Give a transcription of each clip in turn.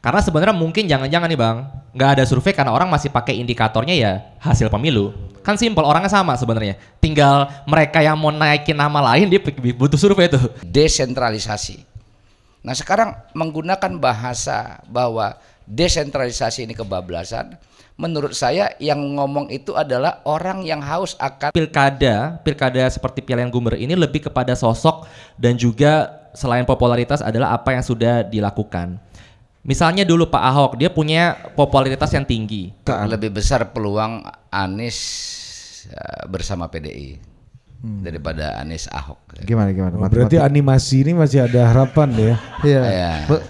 Karena sebenarnya mungkin jangan-jangan nih bang, nggak ada survei karena orang masih pakai indikatornya ya hasil pemilu. Kan simpel orangnya sama sebenarnya. Tinggal mereka yang mau naikin nama lain dia butuh survei tuh. Desentralisasi. Nah sekarang menggunakan bahasa bahwa desentralisasi ini kebablasan. Menurut saya yang ngomong itu adalah orang yang haus akan pilkada, pilkada seperti Piala yang gumer ini lebih kepada sosok dan juga selain popularitas adalah apa yang sudah dilakukan. Misalnya dulu Pak Ahok, dia punya popularitas yang tinggi. Lebih besar peluang Anies eh, bersama PDI hmm. daripada Anies Ahok. Gimana gimana? Oh, berarti animasi ini masih ada harapan ya? Iya. Yeah. Iya.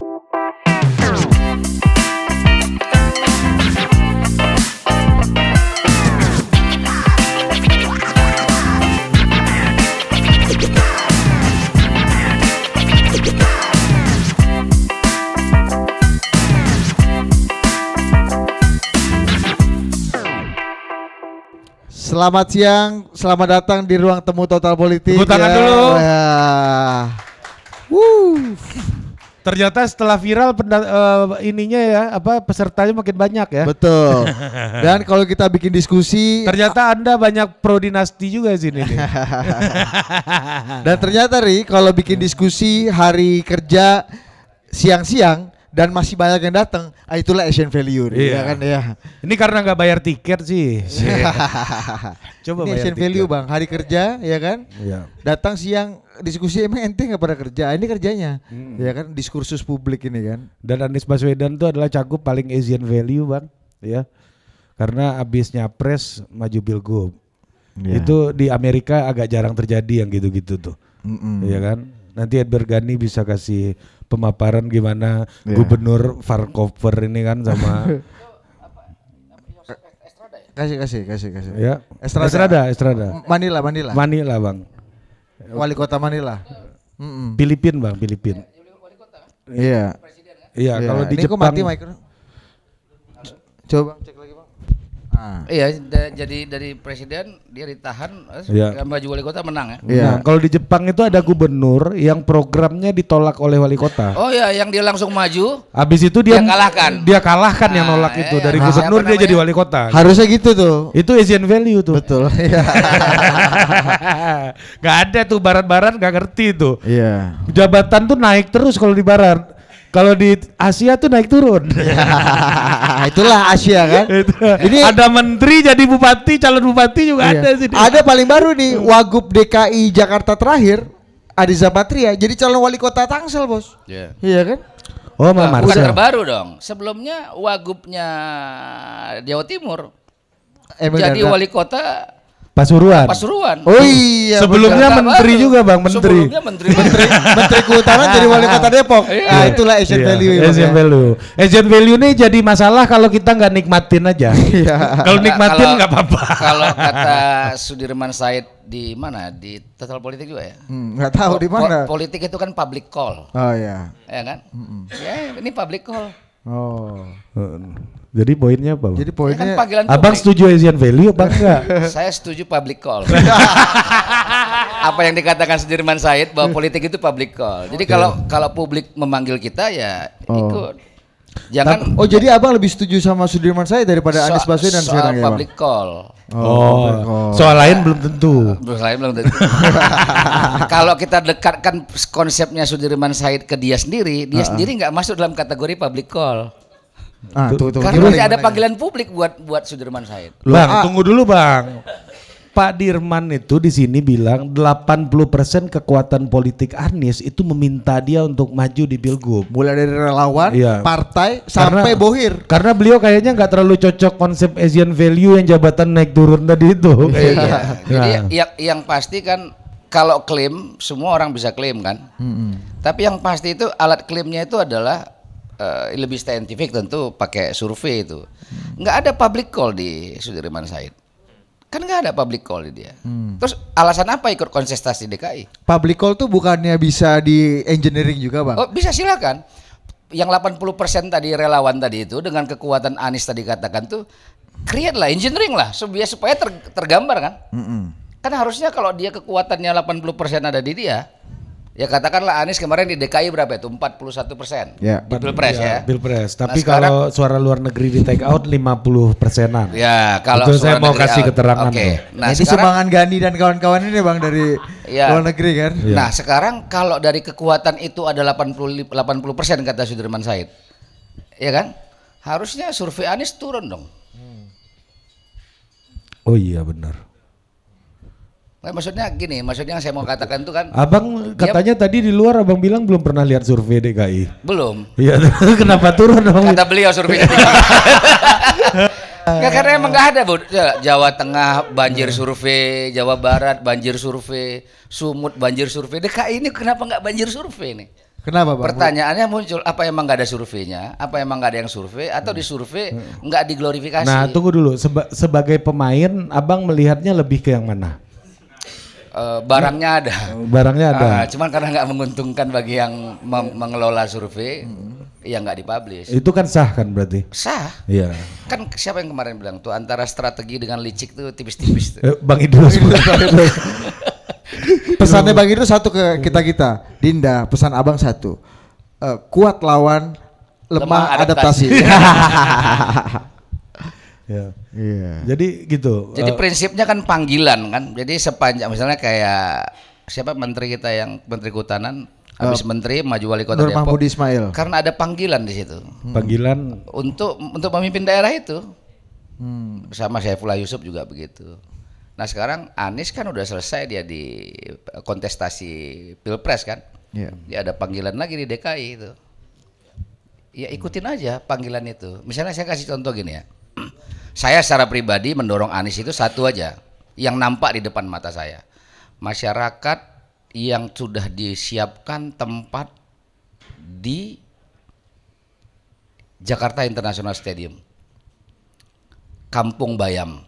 Selamat siang, selamat datang di ruang temu Total Politik. Tepuk tangan ya. dulu. Ya. Ternyata setelah viral penda, uh, ininya ya apa pesertanya makin banyak ya. Betul. Dan kalau kita bikin diskusi ternyata Anda banyak pro dinasti juga sini nih. Dan ternyata Ri kalau bikin diskusi hari kerja siang-siang dan masih banyak yang datang, ah, itulah Asian Value, ya iya. ya kan ya. Ini karena nggak bayar tiket sih. Coba ini Asian Value bang, hari kerja ya kan, iya. datang siang diskusi emang ente nggak pada kerja, ah, ini kerjanya, hmm. ya kan diskursus publik ini kan. Dan Anies Baswedan itu adalah cakup paling Asian Value bang, ya, karena abisnya nyapres maju pilgub. Yeah. Itu di Amerika agak jarang terjadi yang gitu-gitu tuh. Mm -mm. Ya kan? Nanti Edward Gani bisa kasih pemaparan gimana yeah. gubernur Farcover ini kan sama kasih kasih kasih kasih ya Estrada Estrada, Estrada. Manila Manila Manila bang wali kota Manila mm -mm. Filipin bang Filipin iya iya, iya. kalau di Jepang mati, coba cek Ah. Iya, da, jadi dari presiden dia ditahan, ya. maju wali kota menang ya. Iya. Nah, kalau di Jepang itu ada gubernur yang programnya ditolak oleh wali kota. Oh iya, yang dia langsung maju. Habis itu dia, dia kalahkan. Dia kalahkan nah, yang nolak iya, itu dari nah, gubernur dia jadi wali kota. Harusnya gitu tuh. Itu Asian value tuh. Betul. Iya. gak ada tuh barat-barat gak ngerti tuh. Iya. Jabatan tuh naik terus kalau di barat kalau di Asia tuh naik turun. Itulah Asia kan. Itu. Ini ada menteri jadi bupati, calon bupati juga iya. ada sih. Ada paling baru nih Wagub DKI Jakarta terakhir Adiza Patria jadi calon wali kota Tangsel, Bos. Iya. Yeah. Iya kan? Oh, nah, Bukan terbaru dong. Sebelumnya Wagubnya Jawa Timur. Eh, jadi wali kota Pasuruan. Pasuruan. Oh iya. Sebelumnya menteri baru. juga bang, menteri. Sebelumnya menteri. menteri, menteri Kehutanan jadi wali kota Depok. Iya. Nah itulah Asian iya. Value. Asian ya. Value. Asian Value ini jadi masalah kalau kita nggak nikmatin aja. Iya. kalau nikmatin nggak apa-apa. Kalau kata Sudirman Said di mana di total politik juga ya hmm, nggak hmm, tahu po di mana po politik itu kan public call oh ya ya kan mm -mm. ya ini public call Oh. Eh, jadi poinnya apa? Jadi poinnya ya kan Abang publik. setuju Asian Value apa enggak? Saya setuju public call. apa yang dikatakan Sudirman Said bahwa eh. politik itu public call. Jadi kalau kalau publik memanggil kita ya oh. ikut. Jangan ya Oh, jadi Abang lebih setuju sama Sudirman saya daripada Anies Baswedan soal sekarang ya, Soal public call. Oh, oh soal lain belum tentu. Soal lain belum tentu. Kalau kita dekatkan konsepnya Sudirman Said ke dia sendiri, dia uh -uh. sendiri nggak masuk dalam kategori public call. Ah, tuh, tuh, Karena tuh, ada panggilan publik buat buat Sudirman Said. Bang, ah. tunggu dulu, Bang. Pak Dirman itu di sini bilang 80% kekuatan politik Anies itu meminta dia untuk maju di Pilgub. Mulai dari relawan, iya. partai sampai bohir. Karena beliau kayaknya nggak terlalu cocok konsep Asian value yang jabatan naik turun tadi itu. Iya. iya. Jadi nah. yang yang pasti kan kalau klaim semua orang bisa klaim kan. Hmm. Tapi yang pasti itu alat klaimnya itu adalah uh, lebih saintifik tentu pakai survei itu. Mm. Nggak ada public call di Sudirman Said Kan nggak ada public call di dia. Hmm. Terus alasan apa ikut kontestasi DKI? Public call tuh bukannya bisa di engineering juga bang? Oh bisa silakan. Yang 80% tadi relawan tadi itu dengan kekuatan Anies tadi katakan tuh create lah, engineering lah, supaya supaya ter, tergambar kan. Mm -hmm. Kan harusnya kalau dia kekuatannya 80% ada di dia, Ya katakanlah Anies kemarin di DKI berapa itu? 41 persen. Ya, di Pilpres ya. ya. Pilpres. Tapi nah, sekarang, kalau suara luar negeri di take out 50 persenan. Ya, kalau itu saya mau kasih out. keterangan. Oke. Okay. Nih. Nah, ini sekarang, sumbangan Gani dan kawan-kawan ini Bang dari ya. luar negeri kan. Ya. Nah, sekarang kalau dari kekuatan itu ada 80 80 persen kata Sudirman Said. Ya kan? Harusnya survei Anies turun dong. Oh iya benar. Nah, maksudnya gini, maksudnya yang saya mau katakan itu kan Abang katanya dia, tadi di luar abang bilang belum pernah lihat survei DKI. Belum. Iya, kenapa turun dong? Kata beliau survei DKI. Enggak karena emang gak ada, Bu. Ya, Jawa Tengah banjir iya. survei, Jawa Barat banjir survei, Sumut banjir survei. DKI ini kenapa nggak banjir survei nih? Kenapa Bang? Pertanyaannya muncul apa emang nggak ada surveinya? Apa emang nggak ada yang survei atau iya. di survei iya. nggak diglorifikasi? Nah, tunggu dulu. Seba sebagai pemain, Abang melihatnya lebih ke yang mana? Eh, barangnya ada. Oh, barangnya ada. Uh, cuman karena nggak menguntungkan bagi yang mengelola survei, hmm. ya nggak dipublish. Itu kan sah kan berarti? Sah. Iya. Kan siapa yang kemarin bilang tuh antara strategi dengan licik tuh tipis-tipis. Tuh. Eh, Bang Idrus. Pesannya Bang Idrus satu ke kita kita, Dinda. Pesan abang satu, uh, kuat lawan, lemah, lemah adaptasi. adaptasi. Ya. Iya. Jadi gitu. Jadi uh, prinsipnya kan panggilan kan. Jadi sepanjang misalnya kayak siapa menteri kita yang menteri kehutanan ya. habis uh, menteri maju wali kota Nur Depok. Ismail. Karena ada panggilan di situ. Hmm. Panggilan untuk untuk memimpin daerah itu. Hmm. Sama Saifullah Yusuf juga begitu. Nah sekarang Anies kan udah selesai dia di kontestasi pilpres kan. Yeah. Dia ada panggilan lagi di DKI itu. Ya ikutin aja panggilan itu. Misalnya saya kasih contoh gini ya saya secara pribadi mendorong Anies itu satu aja yang nampak di depan mata saya. Masyarakat yang sudah disiapkan tempat di Jakarta International Stadium. Kampung Bayam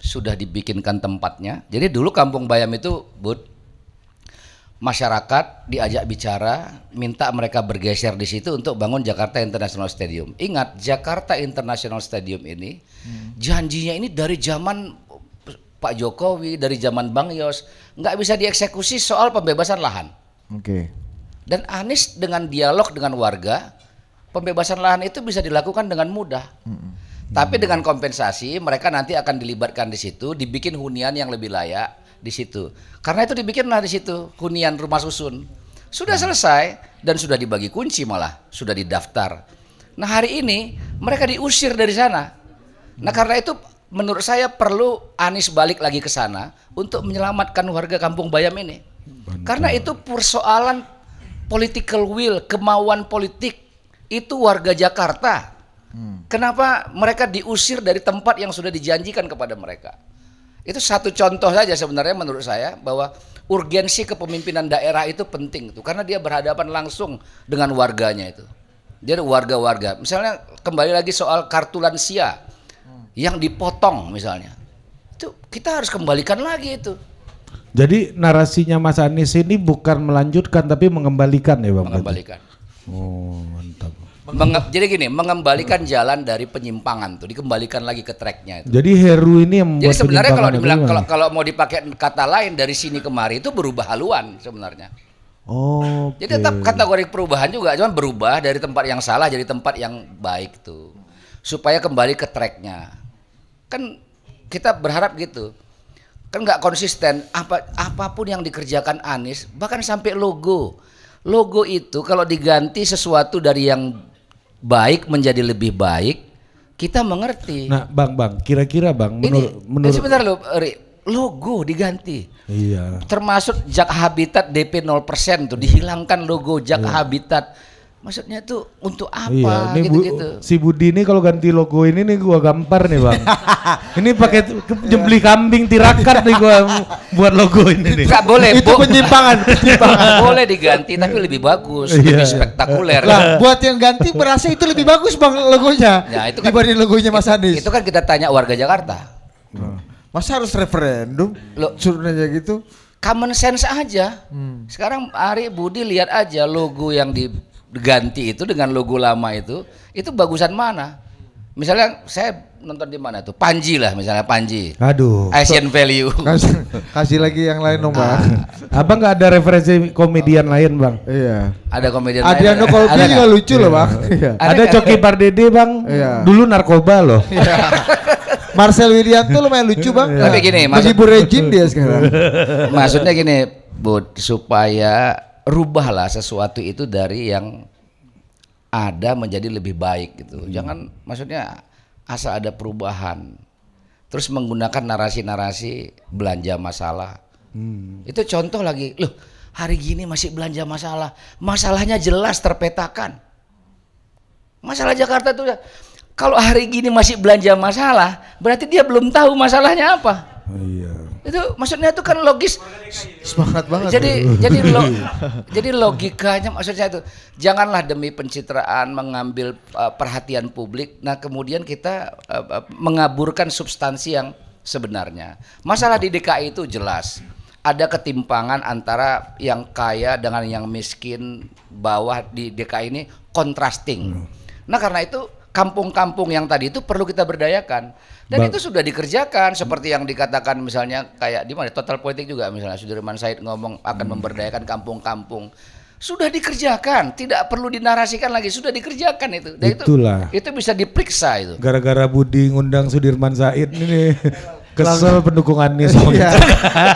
sudah dibikinkan tempatnya. Jadi dulu Kampung Bayam itu but masyarakat diajak bicara, minta mereka bergeser di situ untuk bangun Jakarta International Stadium. Ingat, Jakarta International Stadium ini hmm. janjinya ini dari zaman Pak Jokowi, dari zaman Bang Yos, nggak bisa dieksekusi soal pembebasan lahan. Oke. Okay. Dan Anies dengan dialog dengan warga, pembebasan lahan itu bisa dilakukan dengan mudah. Hmm. Tapi dengan kompensasi mereka nanti akan dilibatkan di situ, dibikin hunian yang lebih layak, di situ. Karena itu dibikinlah di situ hunian rumah susun. Sudah selesai dan sudah dibagi kunci malah, sudah didaftar. Nah, hari ini mereka diusir dari sana. Nah, karena itu menurut saya perlu Anies balik lagi ke sana untuk menyelamatkan warga Kampung Bayam ini. Karena itu persoalan political will, kemauan politik itu warga Jakarta. Hmm. Kenapa mereka diusir dari tempat yang sudah dijanjikan kepada mereka? Itu satu contoh saja sebenarnya menurut saya bahwa urgensi kepemimpinan daerah itu penting tuh karena dia berhadapan langsung dengan warganya itu. Dia warga-warga. Misalnya kembali lagi soal kartu lansia hmm. yang dipotong misalnya. Itu kita harus kembalikan lagi itu. Jadi narasinya Mas Anies ini bukan melanjutkan tapi mengembalikan ya Bang. Mengembalikan. Oh, mantap. Menge jadi gini, mengembalikan hmm. jalan dari penyimpangan tuh, dikembalikan lagi ke tracknya. Itu. Jadi Heru ini yang Jadi sebenarnya kalau dibilang kalau, kalau mau dipakai kata lain dari sini kemari itu berubah haluan sebenarnya. Oh. Okay. Jadi tetap kategori perubahan juga, cuma berubah dari tempat yang salah jadi tempat yang baik tuh, supaya kembali ke tracknya. Kan kita berharap gitu kan nggak konsisten apa apapun yang dikerjakan Anies bahkan sampai logo logo itu kalau diganti sesuatu dari yang baik menjadi lebih baik, kita mengerti. Nah, Bang, Bang, kira-kira Bang, menurut eh, menurut sebentar lo, logo diganti. Iya. Termasuk Jak Habitat DP 0% tuh dihilangkan logo Jak iya. Habitat maksudnya tuh untuk iya, apa iya, gitu, bu, gitu. si Budi ini kalau ganti logo ini nih gua gampar nih bang ini pakai jembeli kambing tirakat nih gua buat logo ini nih Gak boleh itu penyimpangan, penyimpangan. boleh diganti tapi lebih bagus iya. lebih spektakuler lah kan. buat yang ganti berasa itu lebih bagus bang logonya ya, itu kan, dibanding logonya Mas Anies itu kan kita tanya warga Jakarta hmm. masa harus referendum lo aja gitu common sense aja hmm. sekarang Ari Budi lihat aja logo yang di ganti itu dengan logo lama itu, itu bagusan mana? Misalnya saya nonton di mana tuh? Panji lah misalnya Panji. Aduh. Asian Value. Kasih, kasih lagi yang lain dong, Bang. Ah. Abang nggak ada referensi komedian oh. lain, Bang? Iya. Ada komedian lain. Adriano Colby juga lucu iya. loh, Bang. Iya. iya. Ada, ada Coki Pardede, Bang. Iya. Dulu narkoba loh. Iya. Marcel tuh lumayan lucu, Bang. Tapi gini, masih maksud... dia sekarang. Maksudnya gini, buat supaya rubahlah sesuatu itu dari yang ada menjadi lebih baik gitu. Hmm. Jangan maksudnya asal ada perubahan. Terus menggunakan narasi-narasi belanja masalah. Hmm. Itu contoh lagi, loh hari gini masih belanja masalah. Masalahnya jelas terpetakan. Masalah Jakarta tuh ya, kalau hari gini masih belanja masalah, berarti dia belum tahu masalahnya apa. Oh iya itu maksudnya itu kan logis semangat banget jadi ya. jadi lo, jadi logikanya maksudnya itu janganlah demi pencitraan mengambil uh, perhatian publik nah kemudian kita uh, uh mengaburkan substansi yang sebenarnya masalah di DKI itu jelas ada ketimpangan antara yang kaya dengan yang miskin bawah di DKI ini contrasting hmm. nah karena itu kampung-kampung yang tadi itu perlu kita berdayakan dan Bang. itu sudah dikerjakan seperti yang dikatakan misalnya kayak di mana total politik juga misalnya Sudirman Said ngomong akan hmm. memberdayakan kampung-kampung. Sudah dikerjakan, tidak perlu dinarasikan lagi, sudah dikerjakan itu. Dan Itulah. Itu, itu bisa diperiksa itu. Gara-gara Budi ngundang Sudirman Said ini kesel pendukung Anies iya.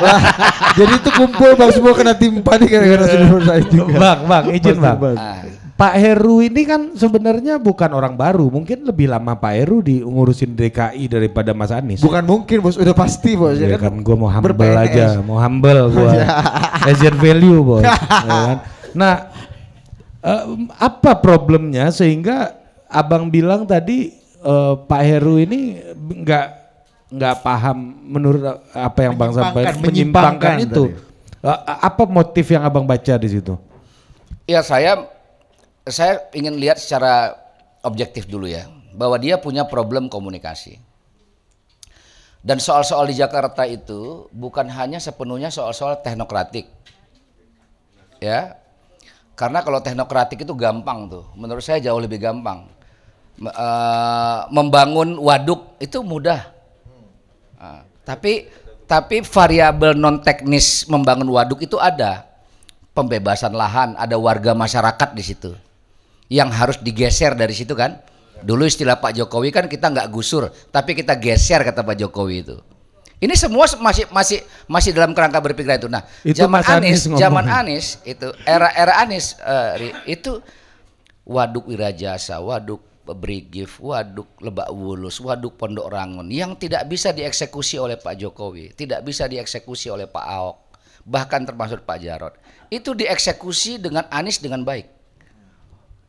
Jadi itu kumpul bang semua kena timpa nih gara-gara iya. Sudirman Said juga. Bang, bang, izin bang. bang. Ah Pak Heru ini kan sebenarnya bukan orang baru, mungkin lebih lama Pak Heru di ngurusin DKI daripada Mas Anies. Bukan mungkin bos, udah pasti bos. Ya, ya kan, kan gue mau humble berpenis. aja, ya. mau humble gue. Ya. Asian value bos. ya kan? Nah, um, apa problemnya sehingga Abang bilang tadi uh, Pak Heru ini nggak nggak paham menurut apa yang Bang sampaikan menyimpangkan, itu. Tadi. Eh, apa motif yang Abang baca di situ? Ya saya saya ingin lihat secara objektif dulu ya, bahwa dia punya problem komunikasi. Dan soal-soal di Jakarta itu bukan hanya sepenuhnya soal-soal teknokratik. Ya. Karena kalau teknokratik itu gampang tuh. Menurut saya jauh lebih gampang. Eh, membangun waduk itu mudah. Ah, tapi tapi variabel non teknis membangun waduk itu ada. Pembebasan lahan, ada warga masyarakat di situ yang harus digeser dari situ kan. Dulu istilah Pak Jokowi kan kita nggak gusur, tapi kita geser kata Pak Jokowi itu. Ini semua masih masih masih dalam kerangka berpikir itu. Nah, itu zaman Mas Anies, zaman Anies itu era-era Anies uh, itu waduk Wirajasa, waduk Brigif, waduk Lebak Wulus, waduk Pondok Rangun yang tidak bisa dieksekusi oleh Pak Jokowi, tidak bisa dieksekusi oleh Pak Ahok, bahkan termasuk Pak Jarot. Itu dieksekusi dengan Anies dengan baik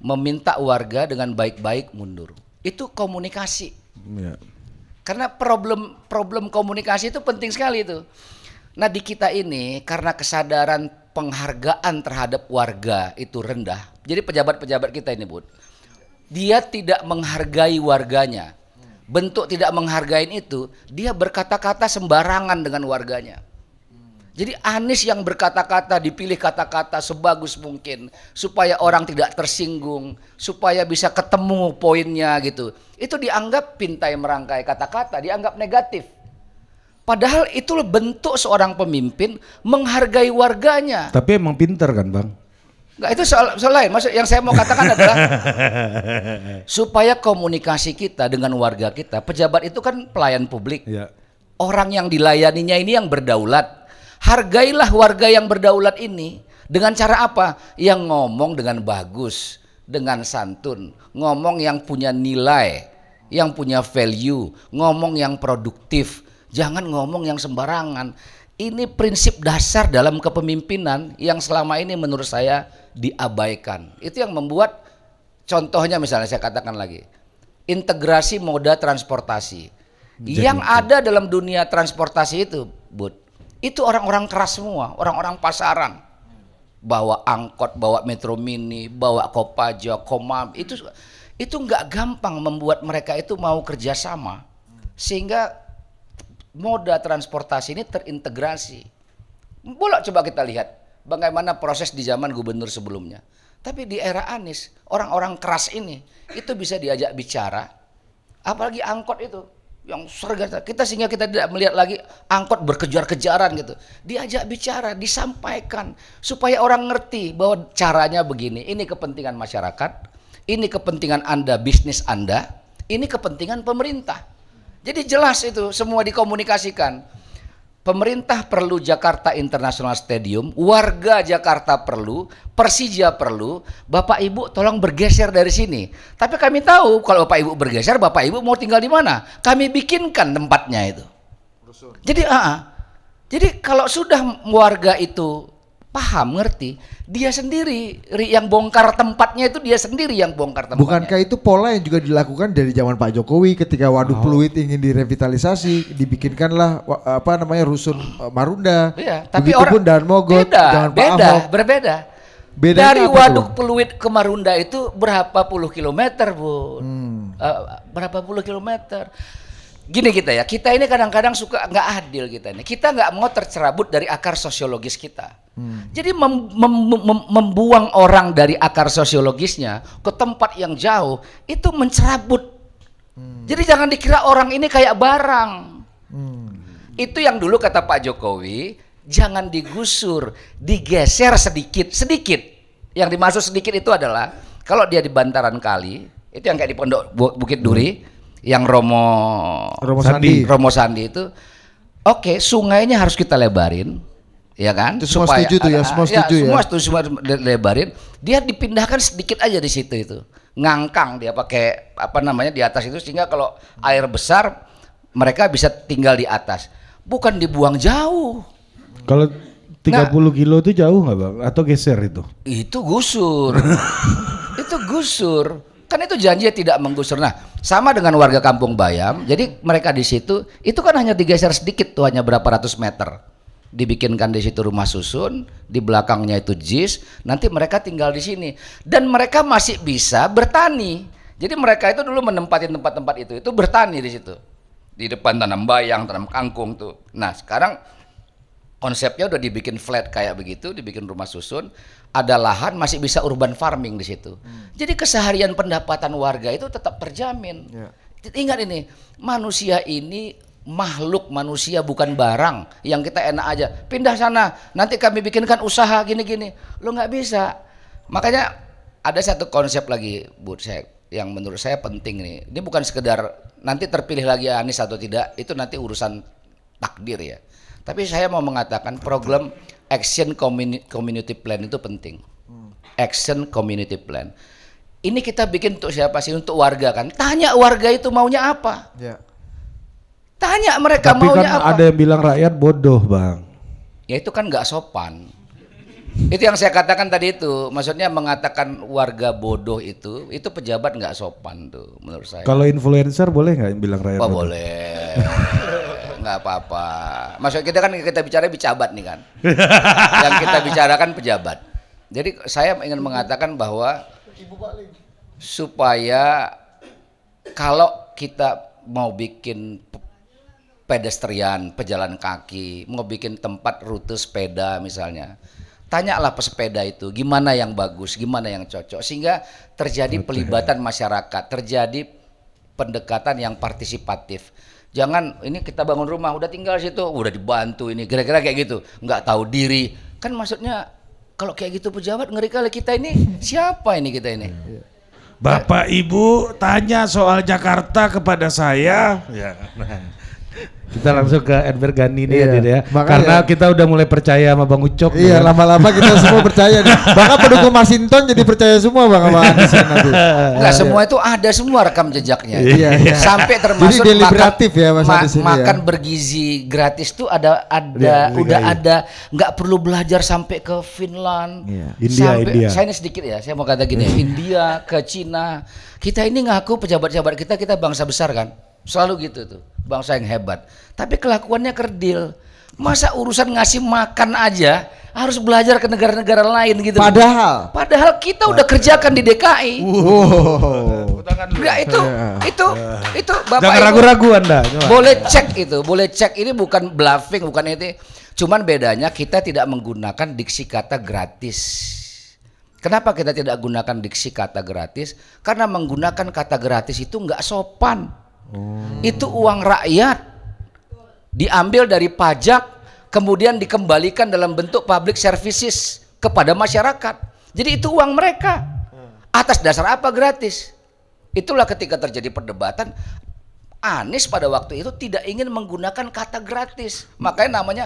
meminta warga dengan baik-baik mundur. Itu komunikasi. Ya. Karena problem problem komunikasi itu penting sekali itu. Nah di kita ini karena kesadaran penghargaan terhadap warga itu rendah. Jadi pejabat-pejabat kita ini, Bud, dia tidak menghargai warganya. Bentuk tidak menghargai itu, dia berkata-kata sembarangan dengan warganya. Jadi Anies yang berkata-kata dipilih kata-kata sebagus mungkin supaya orang tidak tersinggung, supaya bisa ketemu poinnya gitu. Itu dianggap pintai merangkai kata-kata, dianggap negatif. Padahal itu bentuk seorang pemimpin menghargai warganya. Tapi emang pinter kan, Bang? Enggak, itu soal, soal lain. Maksud yang saya mau katakan adalah supaya komunikasi kita dengan warga kita, pejabat itu kan pelayan publik. Ya. Orang yang dilayaninya ini yang berdaulat. Hargailah warga yang berdaulat ini dengan cara apa? Yang ngomong dengan bagus, dengan santun, ngomong yang punya nilai, yang punya value, ngomong yang produktif, jangan ngomong yang sembarangan. Ini prinsip dasar dalam kepemimpinan yang selama ini menurut saya diabaikan. Itu yang membuat contohnya misalnya saya katakan lagi, integrasi moda transportasi. Jadi yang ada dalam dunia transportasi itu, Bud, itu orang-orang keras semua, orang-orang pasaran. Bawa angkot, bawa metro mini, bawa kopaja, komam. Itu itu nggak gampang membuat mereka itu mau kerjasama. Sehingga moda transportasi ini terintegrasi. boleh coba kita lihat bagaimana proses di zaman gubernur sebelumnya. Tapi di era Anies, orang-orang keras ini itu bisa diajak bicara. Apalagi angkot itu yang surga kita sehingga kita tidak melihat lagi angkot berkejar-kejaran gitu diajak bicara disampaikan supaya orang ngerti bahwa caranya begini ini kepentingan masyarakat ini kepentingan anda bisnis anda ini kepentingan pemerintah jadi jelas itu semua dikomunikasikan pemerintah perlu Jakarta International Stadium, warga Jakarta perlu, Persija perlu, Bapak Ibu tolong bergeser dari sini. Tapi kami tahu kalau Bapak Ibu bergeser, Bapak Ibu mau tinggal di mana? Kami bikinkan tempatnya itu. Jadi, uh -uh. jadi kalau sudah warga itu paham, ngerti. Dia sendiri yang bongkar tempatnya itu dia sendiri yang bongkar tempatnya. Bukankah itu pola yang juga dilakukan dari zaman Pak Jokowi ketika Waduk oh. Pluit ingin direvitalisasi, dibikinkanlah apa namanya rusun eh, Marunda. Iya, tapi orang dan Mogot, beda, Pak beda, berbeda. Bedanya dari Waduk itu? Pluit ke Marunda itu berapa puluh kilometer, Bu? Hmm. Uh, berapa puluh kilometer? gini kita ya, kita ini kadang-kadang suka nggak adil kita ini. Kita nggak mau tercerabut dari akar sosiologis kita. Hmm. Jadi mem, mem, mem, membuang orang dari akar sosiologisnya ke tempat yang jauh itu mencerabut. Hmm. Jadi jangan dikira orang ini kayak barang. Hmm. Itu yang dulu kata Pak Jokowi, jangan digusur, digeser sedikit, sedikit. Yang dimaksud sedikit itu adalah kalau dia di bantaran kali, itu yang kayak di pondok Bukit Duri. Hmm yang Romo Romo Sandi, Sandi. Romo Sandi itu oke okay, sungainya harus kita lebarin ya kan itu semua setuju tuh ya semua ya, setuju ya, semua harus semua lebarin dia dipindahkan sedikit aja di situ itu ngangkang dia pakai apa namanya di atas itu sehingga kalau air besar mereka bisa tinggal di atas bukan dibuang jauh kalau 30 nah, kilo itu jauh nggak bang atau geser itu itu gusur itu gusur kan itu janji ya tidak menggusur. Nah, sama dengan warga Kampung Bayam, jadi mereka di situ itu kan hanya digeser sedikit tuh hanya berapa ratus meter. Dibikinkan di situ rumah susun, di belakangnya itu jis, nanti mereka tinggal di sini dan mereka masih bisa bertani. Jadi mereka itu dulu menempatin tempat-tempat itu, itu bertani di situ. Di depan tanam bayang, tanam kangkung tuh. Nah, sekarang konsepnya udah dibikin flat kayak begitu, dibikin rumah susun ada lahan masih bisa urban farming di situ. Hmm. Jadi keseharian pendapatan warga itu tetap terjamin. Yeah. Ingat ini, manusia ini makhluk manusia bukan barang yang kita enak aja. Pindah sana, nanti kami bikinkan usaha gini-gini. Lo nggak bisa. Makanya ada satu konsep lagi Bu saya yang menurut saya penting nih. Ini bukan sekedar nanti terpilih lagi Anies atau tidak, itu nanti urusan takdir ya. Tapi saya mau mengatakan problem action community plan itu penting. Hmm. Action community plan. Ini kita bikin untuk siapa sih? Untuk warga kan? Tanya warga itu maunya apa? Ya. Tanya mereka Tapi maunya kan apa? ada yang bilang rakyat bodoh, bang. Ya itu kan nggak sopan. itu yang saya katakan tadi itu, maksudnya mengatakan warga bodoh itu, itu pejabat nggak sopan tuh menurut saya. Kalau influencer boleh nggak bilang rakyat? Apa oh, bodoh? boleh. nggak apa-apa. Maksud kita kan kita bicara pejabat nih kan. yang kita bicarakan pejabat. Jadi saya ingin mengatakan bahwa supaya kalau kita mau bikin pedestrian, pejalan kaki, mau bikin tempat rute sepeda misalnya, tanyalah pesepeda itu gimana yang bagus, gimana yang cocok sehingga terjadi pelibatan masyarakat, terjadi pendekatan yang partisipatif Jangan ini kita bangun rumah, udah tinggal situ, udah dibantu ini, kira-kira kayak gitu. Nggak tahu diri. Kan maksudnya kalau kayak gitu pejabat ngeri kali kita ini siapa ini kita ini? Bapak Ibu tanya soal Jakarta kepada saya. Ya. Nah. Kita langsung ke Edward Gani nih iya, ya, ya. Karena kita udah mulai percaya sama Bang Ucok. Iya, lama-lama kita semua percaya Bahkan pendukung Masinton jadi percaya semua Bang sama Anies nanti. Enggak iya. semua itu ada semua rekam jejaknya. Iya, iya. Sampai termasuk jadi deliberatif makan, ya Mas ma sini, ya. makan ya. bergizi gratis tuh ada ada iya, iya udah iya. ada nggak perlu belajar sampai ke Finland. Iya. India, sampai, India. Saya ini sedikit ya, saya mau kata gini, iya. India ke Cina. Kita ini ngaku pejabat-pejabat kita kita bangsa besar kan Selalu gitu tuh, bangsa yang hebat. Tapi kelakuannya kerdil. Masa urusan ngasih makan aja harus belajar ke negara-negara lain gitu. Padahal, padahal kita udah kerjakan di DKI. Wow. Enggak itu, itu, itu bapak. Jangan ragu-ragu anda. Boleh cek itu, boleh cek. Ini bukan bluffing, bukan itu. Cuman bedanya kita tidak menggunakan diksi kata gratis. Kenapa kita tidak gunakan diksi kata gratis? Karena menggunakan kata gratis itu nggak sopan. Oh. Itu uang rakyat diambil dari pajak kemudian dikembalikan dalam bentuk public services kepada masyarakat. Jadi itu uang mereka. Hmm. Atas dasar apa gratis? Itulah ketika terjadi perdebatan Anies pada waktu itu tidak ingin menggunakan kata gratis. Makanya namanya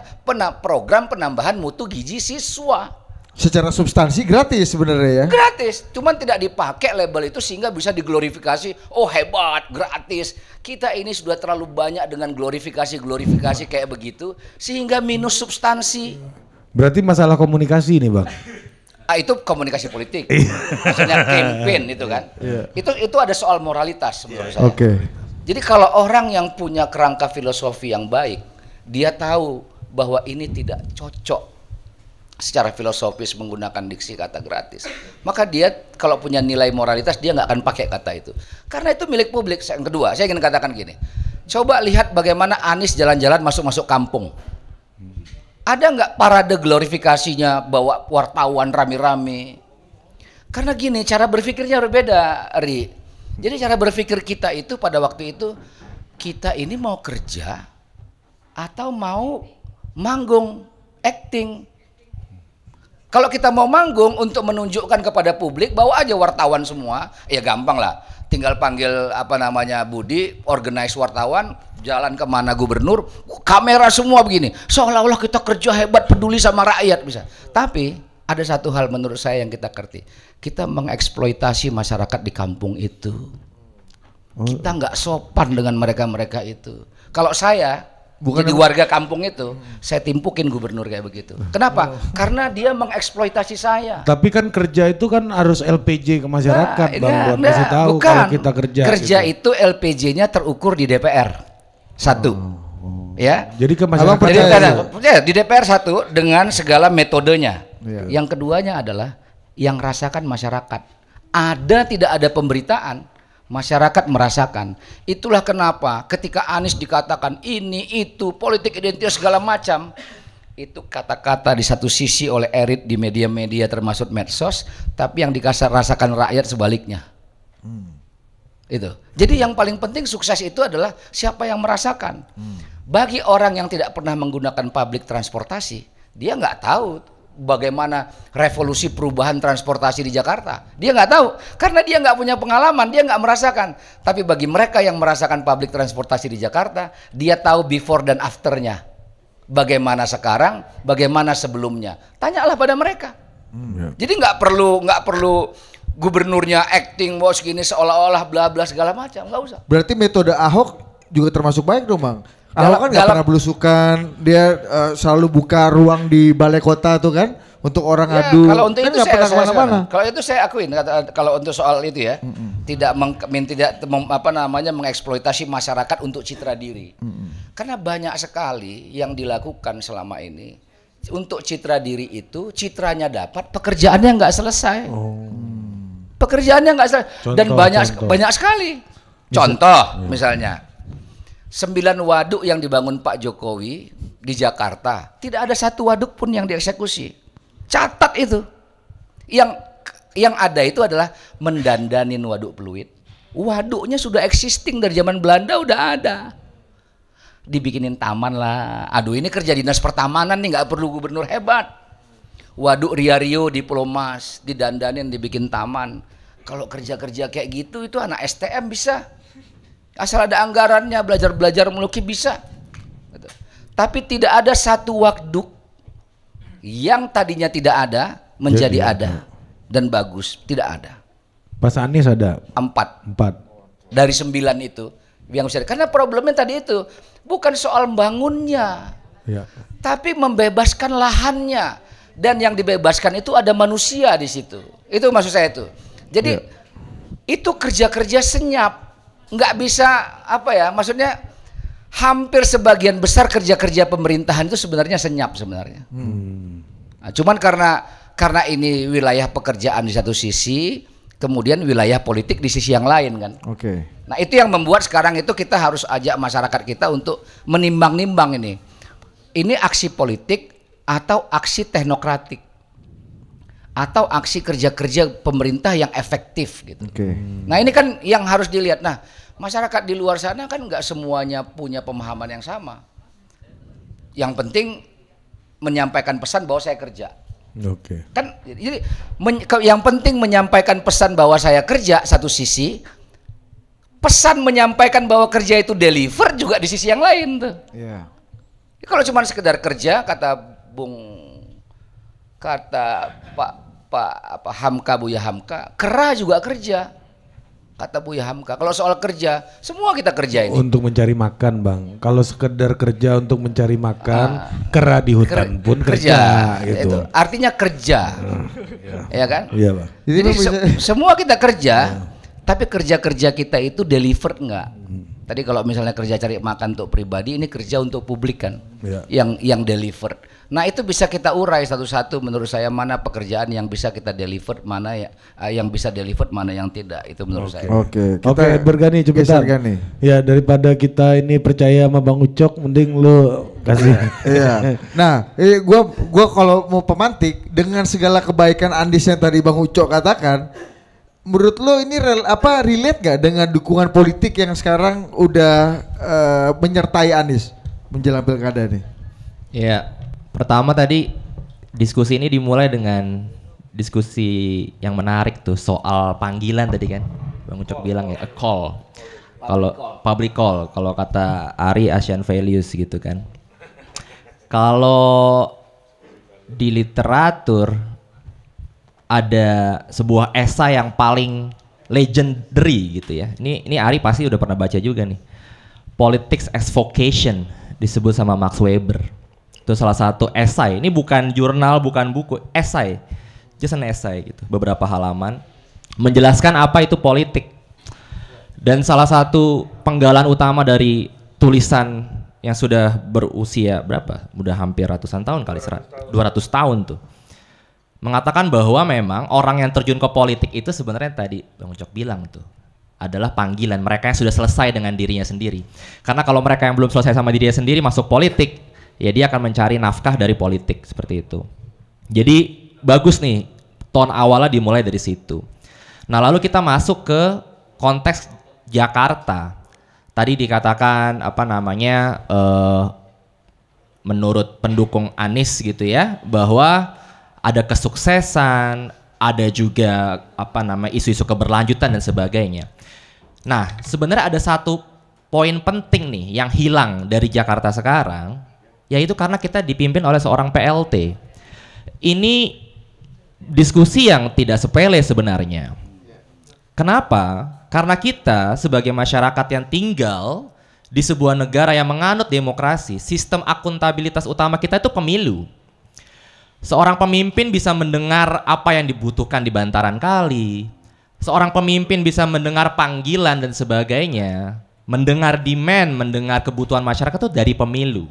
program penambahan mutu gizi siswa. Secara substansi gratis sebenarnya ya. Gratis, cuman tidak dipakai label itu sehingga bisa diglorifikasi. Oh hebat, gratis. Kita ini sudah terlalu banyak dengan glorifikasi-glorifikasi kayak begitu sehingga minus substansi. Berarti masalah komunikasi ini Bang. Ah, itu komunikasi politik. Iya. Maksudnya campaign itu kan. Yeah. Itu itu ada soal moralitas menurut yeah. saya. Oke. Okay. Jadi kalau orang yang punya kerangka filosofi yang baik, dia tahu bahwa ini tidak cocok secara filosofis menggunakan diksi kata gratis. Maka dia kalau punya nilai moralitas dia nggak akan pakai kata itu. Karena itu milik publik. Yang kedua, saya ingin katakan gini. Coba lihat bagaimana Anies jalan-jalan masuk-masuk kampung. Ada nggak parade glorifikasinya bawa wartawan rame-rame? Karena gini, cara berpikirnya berbeda, Ri. Jadi cara berpikir kita itu pada waktu itu, kita ini mau kerja atau mau manggung, acting, kalau kita mau manggung untuk menunjukkan kepada publik bawa aja wartawan semua, ya gampang lah. Tinggal panggil apa namanya Budi, organize wartawan, jalan kemana gubernur, kamera semua begini. Seolah-olah kita kerja hebat peduli sama rakyat bisa. Tapi ada satu hal menurut saya yang kita kerti. Kita mengeksploitasi masyarakat di kampung itu. Kita oh. nggak sopan dengan mereka-mereka itu. Kalau saya Bukan jadi warga kampung itu, saya timpukin gubernur kayak begitu. Kenapa? Oh. Karena dia mengeksploitasi saya. Tapi kan kerja itu kan harus LPJ ke masyarakat, nah, Bang. Buat tahu bukan. kalau kita kerja. Kerja gitu. itu LPJ-nya terukur di DPR. Satu. Oh. oh. Ya. Jadi ke masyarakat. Jadi, ya. ya, di DPR satu dengan segala metodenya. Ya. Yang keduanya adalah yang rasakan masyarakat. Ada tidak ada pemberitaan, masyarakat merasakan. Itulah kenapa ketika Anies dikatakan ini itu politik identitas segala macam itu kata-kata di satu sisi oleh elit di media-media termasuk medsos, tapi yang dikasar rasakan rakyat sebaliknya. Hmm. Itu. Jadi yang paling penting sukses itu adalah siapa yang merasakan. Hmm. Bagi orang yang tidak pernah menggunakan public transportasi, dia nggak tahu bagaimana revolusi perubahan transportasi di Jakarta. Dia nggak tahu karena dia nggak punya pengalaman, dia nggak merasakan. Tapi bagi mereka yang merasakan publik transportasi di Jakarta, dia tahu before dan afternya. Bagaimana sekarang, bagaimana sebelumnya. Tanyalah pada mereka. Hmm, ya. Jadi nggak perlu nggak perlu gubernurnya acting bos gini seolah-olah bla bla segala macam nggak usah. Berarti metode Ahok juga termasuk baik dong bang. Galak kan gak pernah belusukan, dia uh, selalu buka ruang di balai kota tuh kan untuk orang ya, adu. Kalau untuk kan itu saya, pernah saya, mana Kalau itu saya akuin kalau untuk soal itu ya, mm -mm. tidak meng, tidak mem, apa namanya mengeksploitasi masyarakat untuk citra diri. Mm -mm. Karena banyak sekali yang dilakukan selama ini untuk citra diri itu citranya dapat, pekerjaannya nggak selesai. Oh. Pekerjaannya nggak selesai contoh, dan banyak contoh. banyak sekali. Contoh iya. misalnya sembilan waduk yang dibangun Pak Jokowi di Jakarta, tidak ada satu waduk pun yang dieksekusi. Catat itu. Yang yang ada itu adalah mendandanin waduk peluit. Waduknya sudah existing dari zaman Belanda udah ada. Dibikinin taman lah. Aduh ini kerja dinas pertamanan nih nggak perlu gubernur hebat. Waduk Ria Rio di Pulau Mas didandanin dibikin taman. Kalau kerja-kerja kayak gitu itu anak STM bisa Asal ada anggarannya, belajar-belajar melukis bisa. Tapi tidak ada satu waktu yang tadinya tidak ada menjadi Jadi, ada dan bagus. Tidak ada. Pas Anies ada? Empat. Empat. Dari sembilan itu yang bisa. Karena problemnya tadi itu bukan soal bangunnya, ya. tapi membebaskan lahannya. Dan yang dibebaskan itu ada manusia di situ. Itu maksud saya itu. Jadi ya. itu kerja-kerja senyap nggak bisa apa ya maksudnya hampir sebagian besar kerja-kerja pemerintahan itu sebenarnya senyap sebenarnya hmm. nah, cuman karena karena ini wilayah pekerjaan di satu sisi kemudian wilayah politik di sisi yang lain kan oke okay. nah itu yang membuat sekarang itu kita harus ajak masyarakat kita untuk menimbang-nimbang ini ini aksi politik atau aksi teknokratik atau aksi kerja-kerja pemerintah yang efektif gitu. Okay. Nah ini kan yang harus dilihat. Nah masyarakat di luar sana kan nggak semuanya punya pemahaman yang sama. Yang penting menyampaikan pesan bahwa saya kerja. Oke. Okay. Kan jadi men, yang penting menyampaikan pesan bahwa saya kerja satu sisi, pesan menyampaikan bahwa kerja itu deliver juga di sisi yang lain tuh. Iya. Yeah. Kalau cuma sekedar kerja kata Bung kata Pak Pak apa Hamka Buya Hamka, Kera juga kerja. Kata Buya Hamka, kalau soal kerja, semua kita kerja ini. Untuk mencari makan, Bang. Kalau sekedar kerja untuk mencari makan, uh, kera di hutan ker pun kerja, kerja gitu. Itu. Artinya kerja. Hmm, ya. ya kan? Iya, Bang. Jadi, Jadi se semua kita kerja, ya. tapi kerja-kerja kita itu deliver enggak? Hmm. Tadi kalau misalnya kerja cari makan untuk pribadi, ini kerja untuk publik kan. Ya. Yang yang delivered Nah itu bisa kita urai satu-satu menurut saya mana pekerjaan yang bisa kita deliver mana ya uh, yang bisa deliver mana yang tidak itu menurut okay. saya. Oke. Okay. Oke okay, bergani coba kita. Bergani. Ya daripada kita ini percaya sama Bang Ucok mending lu kasih. iya. Nah, eh, gua gua kalau mau pemantik dengan segala kebaikan Andis yang tadi Bang Ucok katakan menurut lo ini rel, apa relate gak dengan dukungan politik yang sekarang udah uh, menyertai Anies menjelang pilkada nih? Iya, Pertama tadi diskusi ini dimulai dengan diskusi yang menarik tuh soal panggilan tadi kan. Bang Ucok bilang ya a call. Kalau public call, kalau kata Ari Asian Values gitu kan. Kalau di literatur ada sebuah esai yang paling legendary gitu ya. Ini ini Ari pasti udah pernah baca juga nih. Politics as Vocation disebut sama Max Weber itu salah satu esai ini bukan jurnal bukan buku esai just an esai gitu beberapa halaman menjelaskan apa itu politik dan salah satu penggalan utama dari tulisan yang sudah berusia berapa udah hampir ratusan tahun kali 200 tahun. 200 tahun tuh mengatakan bahwa memang orang yang terjun ke politik itu sebenarnya tadi Bang Ucok bilang tuh adalah panggilan mereka yang sudah selesai dengan dirinya sendiri. Karena kalau mereka yang belum selesai sama dirinya sendiri masuk politik, ya dia akan mencari nafkah dari politik seperti itu. Jadi bagus nih ton awalnya dimulai dari situ. Nah lalu kita masuk ke konteks Jakarta. Tadi dikatakan apa namanya uh, menurut pendukung Anies gitu ya bahwa ada kesuksesan, ada juga apa nama isu-isu keberlanjutan dan sebagainya. Nah sebenarnya ada satu poin penting nih yang hilang dari Jakarta sekarang yaitu karena kita dipimpin oleh seorang PLT. Ini diskusi yang tidak sepele sebenarnya. Kenapa? Karena kita sebagai masyarakat yang tinggal di sebuah negara yang menganut demokrasi, sistem akuntabilitas utama kita itu pemilu. Seorang pemimpin bisa mendengar apa yang dibutuhkan di bantaran kali. Seorang pemimpin bisa mendengar panggilan dan sebagainya. Mendengar demand, mendengar kebutuhan masyarakat itu dari pemilu.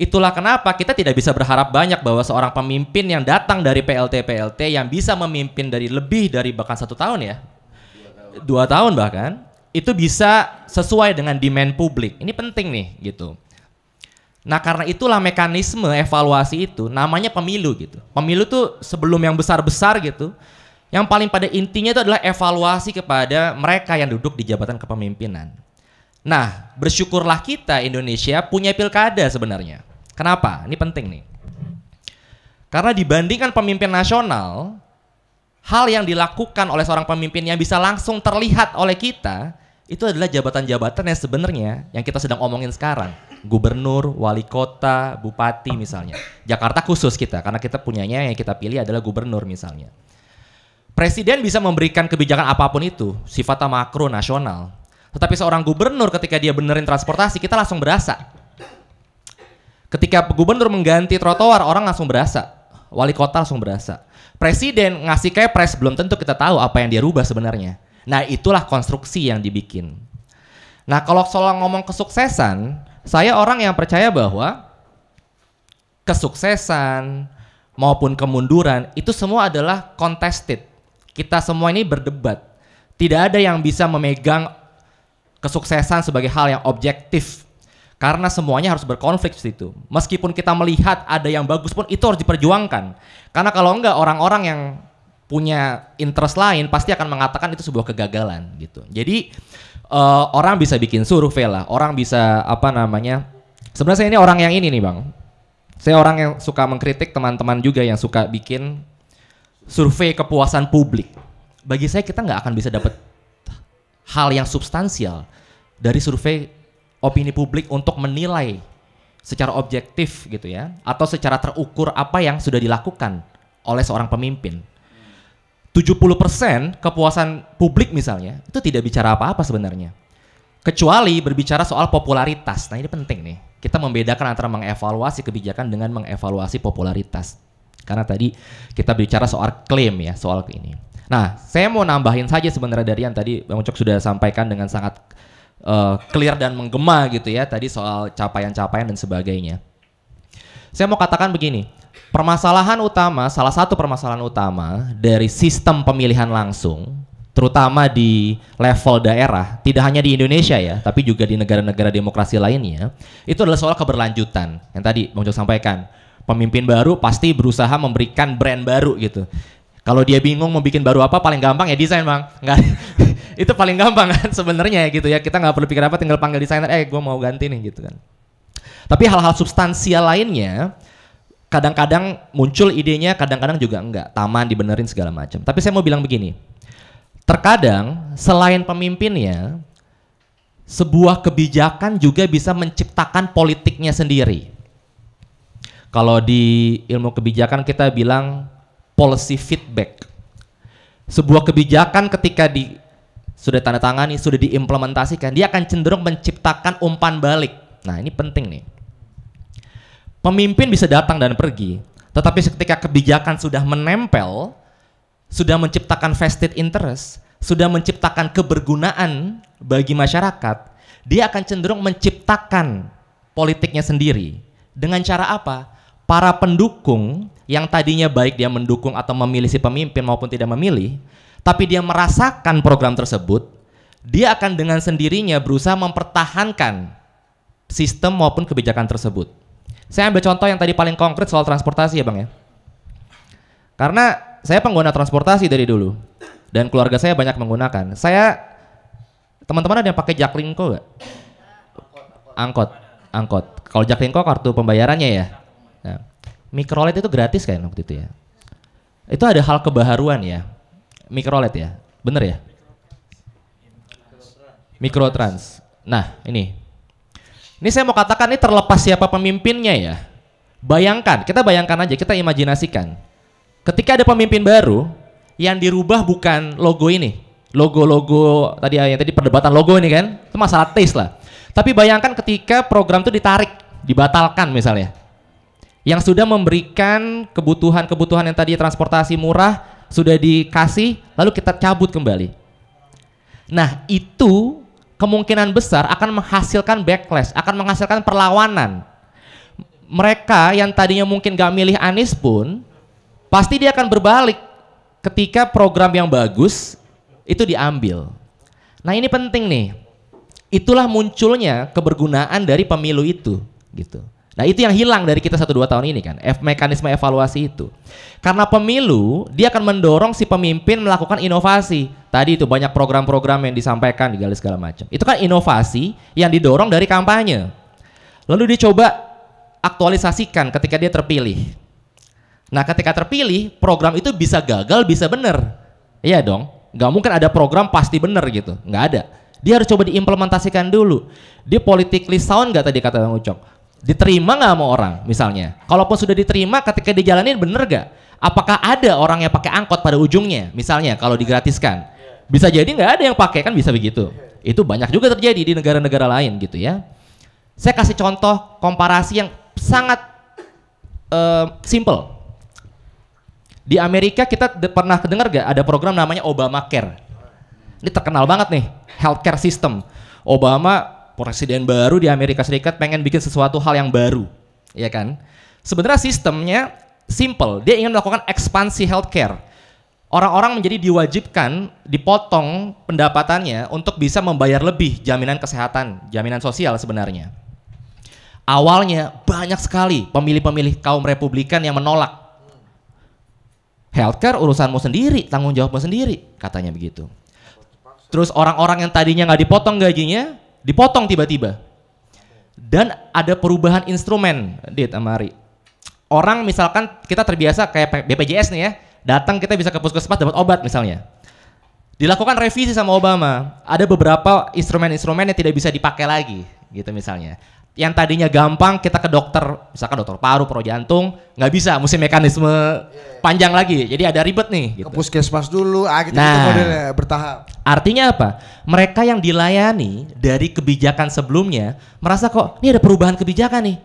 Itulah kenapa kita tidak bisa berharap banyak bahwa seorang pemimpin yang datang dari PLT-PLT yang bisa memimpin dari lebih dari bahkan satu tahun ya, dua tahun, bahkan, itu bisa sesuai dengan demand publik. Ini penting nih gitu. Nah karena itulah mekanisme evaluasi itu namanya pemilu gitu. Pemilu tuh sebelum yang besar-besar gitu, yang paling pada intinya itu adalah evaluasi kepada mereka yang duduk di jabatan kepemimpinan. Nah, bersyukurlah kita Indonesia punya pilkada sebenarnya. Kenapa? Ini penting nih. Karena dibandingkan pemimpin nasional, hal yang dilakukan oleh seorang pemimpin yang bisa langsung terlihat oleh kita itu adalah jabatan-jabatan yang sebenarnya yang kita sedang omongin sekarang. Gubernur, wali kota, bupati misalnya. Jakarta khusus kita karena kita punyanya yang kita pilih adalah gubernur misalnya. Presiden bisa memberikan kebijakan apapun itu, sifatnya makro nasional tetapi seorang gubernur ketika dia benerin transportasi, kita langsung berasa. Ketika gubernur mengganti trotoar, orang langsung berasa. Wali kota langsung berasa. Presiden ngasih kayak pres belum tentu kita tahu apa yang dia rubah sebenarnya. Nah itulah konstruksi yang dibikin. Nah kalau soal ngomong kesuksesan, saya orang yang percaya bahwa kesuksesan maupun kemunduran itu semua adalah contested. Kita semua ini berdebat. Tidak ada yang bisa memegang kesuksesan sebagai hal yang objektif karena semuanya harus berkonflik di Meskipun kita melihat ada yang bagus pun itu harus diperjuangkan. Karena kalau enggak orang-orang yang punya interest lain pasti akan mengatakan itu sebuah kegagalan gitu. Jadi uh, orang bisa bikin survei lah, orang bisa apa namanya? Sebenarnya saya ini orang yang ini nih, Bang. Saya orang yang suka mengkritik teman-teman juga yang suka bikin survei kepuasan publik. Bagi saya kita nggak akan bisa dapat hal yang substansial dari survei opini publik untuk menilai secara objektif gitu ya atau secara terukur apa yang sudah dilakukan oleh seorang pemimpin. 70% kepuasan publik misalnya itu tidak bicara apa-apa sebenarnya. Kecuali berbicara soal popularitas. Nah, ini penting nih. Kita membedakan antara mengevaluasi kebijakan dengan mengevaluasi popularitas. Karena tadi kita bicara soal klaim ya, soal ini. Nah, saya mau nambahin saja sebenarnya dari yang tadi Bang Ucok sudah sampaikan dengan sangat uh, clear dan menggema gitu ya tadi soal capaian-capaian dan sebagainya. Saya mau katakan begini, permasalahan utama, salah satu permasalahan utama dari sistem pemilihan langsung terutama di level daerah, tidak hanya di Indonesia ya, tapi juga di negara-negara demokrasi lainnya, itu adalah soal keberlanjutan. Yang tadi Bang ucok sampaikan, pemimpin baru pasti berusaha memberikan brand baru gitu. Kalau dia bingung mau bikin baru apa, paling gampang ya desain bang. Nggak, itu paling gampang kan sebenarnya ya gitu ya. Kita nggak perlu pikir apa, tinggal panggil desainer, eh gue mau ganti nih gitu kan. Tapi hal-hal substansial lainnya, kadang-kadang muncul idenya, kadang-kadang juga enggak. Taman dibenerin segala macam. Tapi saya mau bilang begini, terkadang selain pemimpinnya, sebuah kebijakan juga bisa menciptakan politiknya sendiri. Kalau di ilmu kebijakan kita bilang policy feedback. Sebuah kebijakan ketika di sudah tanda tangani, sudah diimplementasikan, dia akan cenderung menciptakan umpan balik. Nah, ini penting nih. Pemimpin bisa datang dan pergi, tetapi ketika kebijakan sudah menempel, sudah menciptakan vested interest, sudah menciptakan kebergunaan bagi masyarakat, dia akan cenderung menciptakan politiknya sendiri. Dengan cara apa? Para pendukung yang tadinya baik dia mendukung atau memilih si pemimpin maupun tidak memilih, tapi dia merasakan program tersebut, dia akan dengan sendirinya berusaha mempertahankan sistem maupun kebijakan tersebut. Saya ambil contoh yang tadi paling konkret soal transportasi ya Bang ya. Karena saya pengguna transportasi dari dulu dan keluarga saya banyak menggunakan. Saya teman-teman ada yang pakai Jaklingko gak? Angkot, angkot. angkot. Kalau Jaklingko kartu pembayarannya ya. Nah. Microlet itu gratis kan waktu itu ya? Itu ada hal kebaharuan ya. Microlet ya. Bener ya? Mikrotrans. Nah, ini. Ini saya mau katakan ini terlepas siapa pemimpinnya ya. Bayangkan, kita bayangkan aja, kita imajinasikan. Ketika ada pemimpin baru, yang dirubah bukan logo ini. Logo-logo tadi yang tadi perdebatan logo ini kan. Itu masalah taste lah. Tapi bayangkan ketika program itu ditarik, dibatalkan misalnya yang sudah memberikan kebutuhan-kebutuhan yang tadi transportasi murah sudah dikasih lalu kita cabut kembali. Nah, itu kemungkinan besar akan menghasilkan backlash, akan menghasilkan perlawanan. Mereka yang tadinya mungkin gak milih Anies pun pasti dia akan berbalik ketika program yang bagus itu diambil. Nah, ini penting nih. Itulah munculnya kebergunaan dari pemilu itu gitu. Nah itu yang hilang dari kita 1-2 tahun ini kan, F mekanisme evaluasi itu. Karena pemilu, dia akan mendorong si pemimpin melakukan inovasi. Tadi itu banyak program-program yang disampaikan, digali segala macam. Itu kan inovasi yang didorong dari kampanye. Lalu dicoba aktualisasikan ketika dia terpilih. Nah ketika terpilih, program itu bisa gagal, bisa benar. Iya dong, gak mungkin ada program pasti benar gitu, Gak ada. Dia harus coba diimplementasikan dulu. Dia politically sound gak tadi kata Bang Ucok? diterima nggak sama orang misalnya kalaupun sudah diterima ketika dijalanin bener gak apakah ada orang yang pakai angkot pada ujungnya misalnya kalau digratiskan bisa jadi nggak ada yang pakai kan bisa begitu itu banyak juga terjadi di negara-negara lain gitu ya saya kasih contoh komparasi yang sangat uh, simple di Amerika kita de- pernah dengar gak ada program namanya Obamacare ini terkenal banget nih healthcare system Obama presiden baru di Amerika Serikat pengen bikin sesuatu hal yang baru, ya kan? Sebenarnya sistemnya simple, dia ingin melakukan ekspansi healthcare. Orang-orang menjadi diwajibkan dipotong pendapatannya untuk bisa membayar lebih jaminan kesehatan, jaminan sosial sebenarnya. Awalnya banyak sekali pemilih-pemilih kaum Republikan yang menolak. Healthcare urusanmu sendiri, tanggung jawabmu sendiri, katanya begitu. Terus orang-orang yang tadinya nggak dipotong gajinya, dipotong tiba-tiba. Dan ada perubahan instrumen, Dit Amari. Orang misalkan kita terbiasa kayak BPJS nih ya, datang kita bisa ke puskesmas dapat obat misalnya. Dilakukan revisi sama Obama, ada beberapa instrumen-instrumen yang tidak bisa dipakai lagi gitu misalnya yang tadinya gampang kita ke dokter misalkan dokter paru pro jantung nggak bisa mesti mekanisme panjang lagi jadi ada ribet nih gitu. ke puskesmas dulu ah gitu, nah, gitu bertahap artinya apa mereka yang dilayani dari kebijakan sebelumnya merasa kok ini ada perubahan kebijakan nih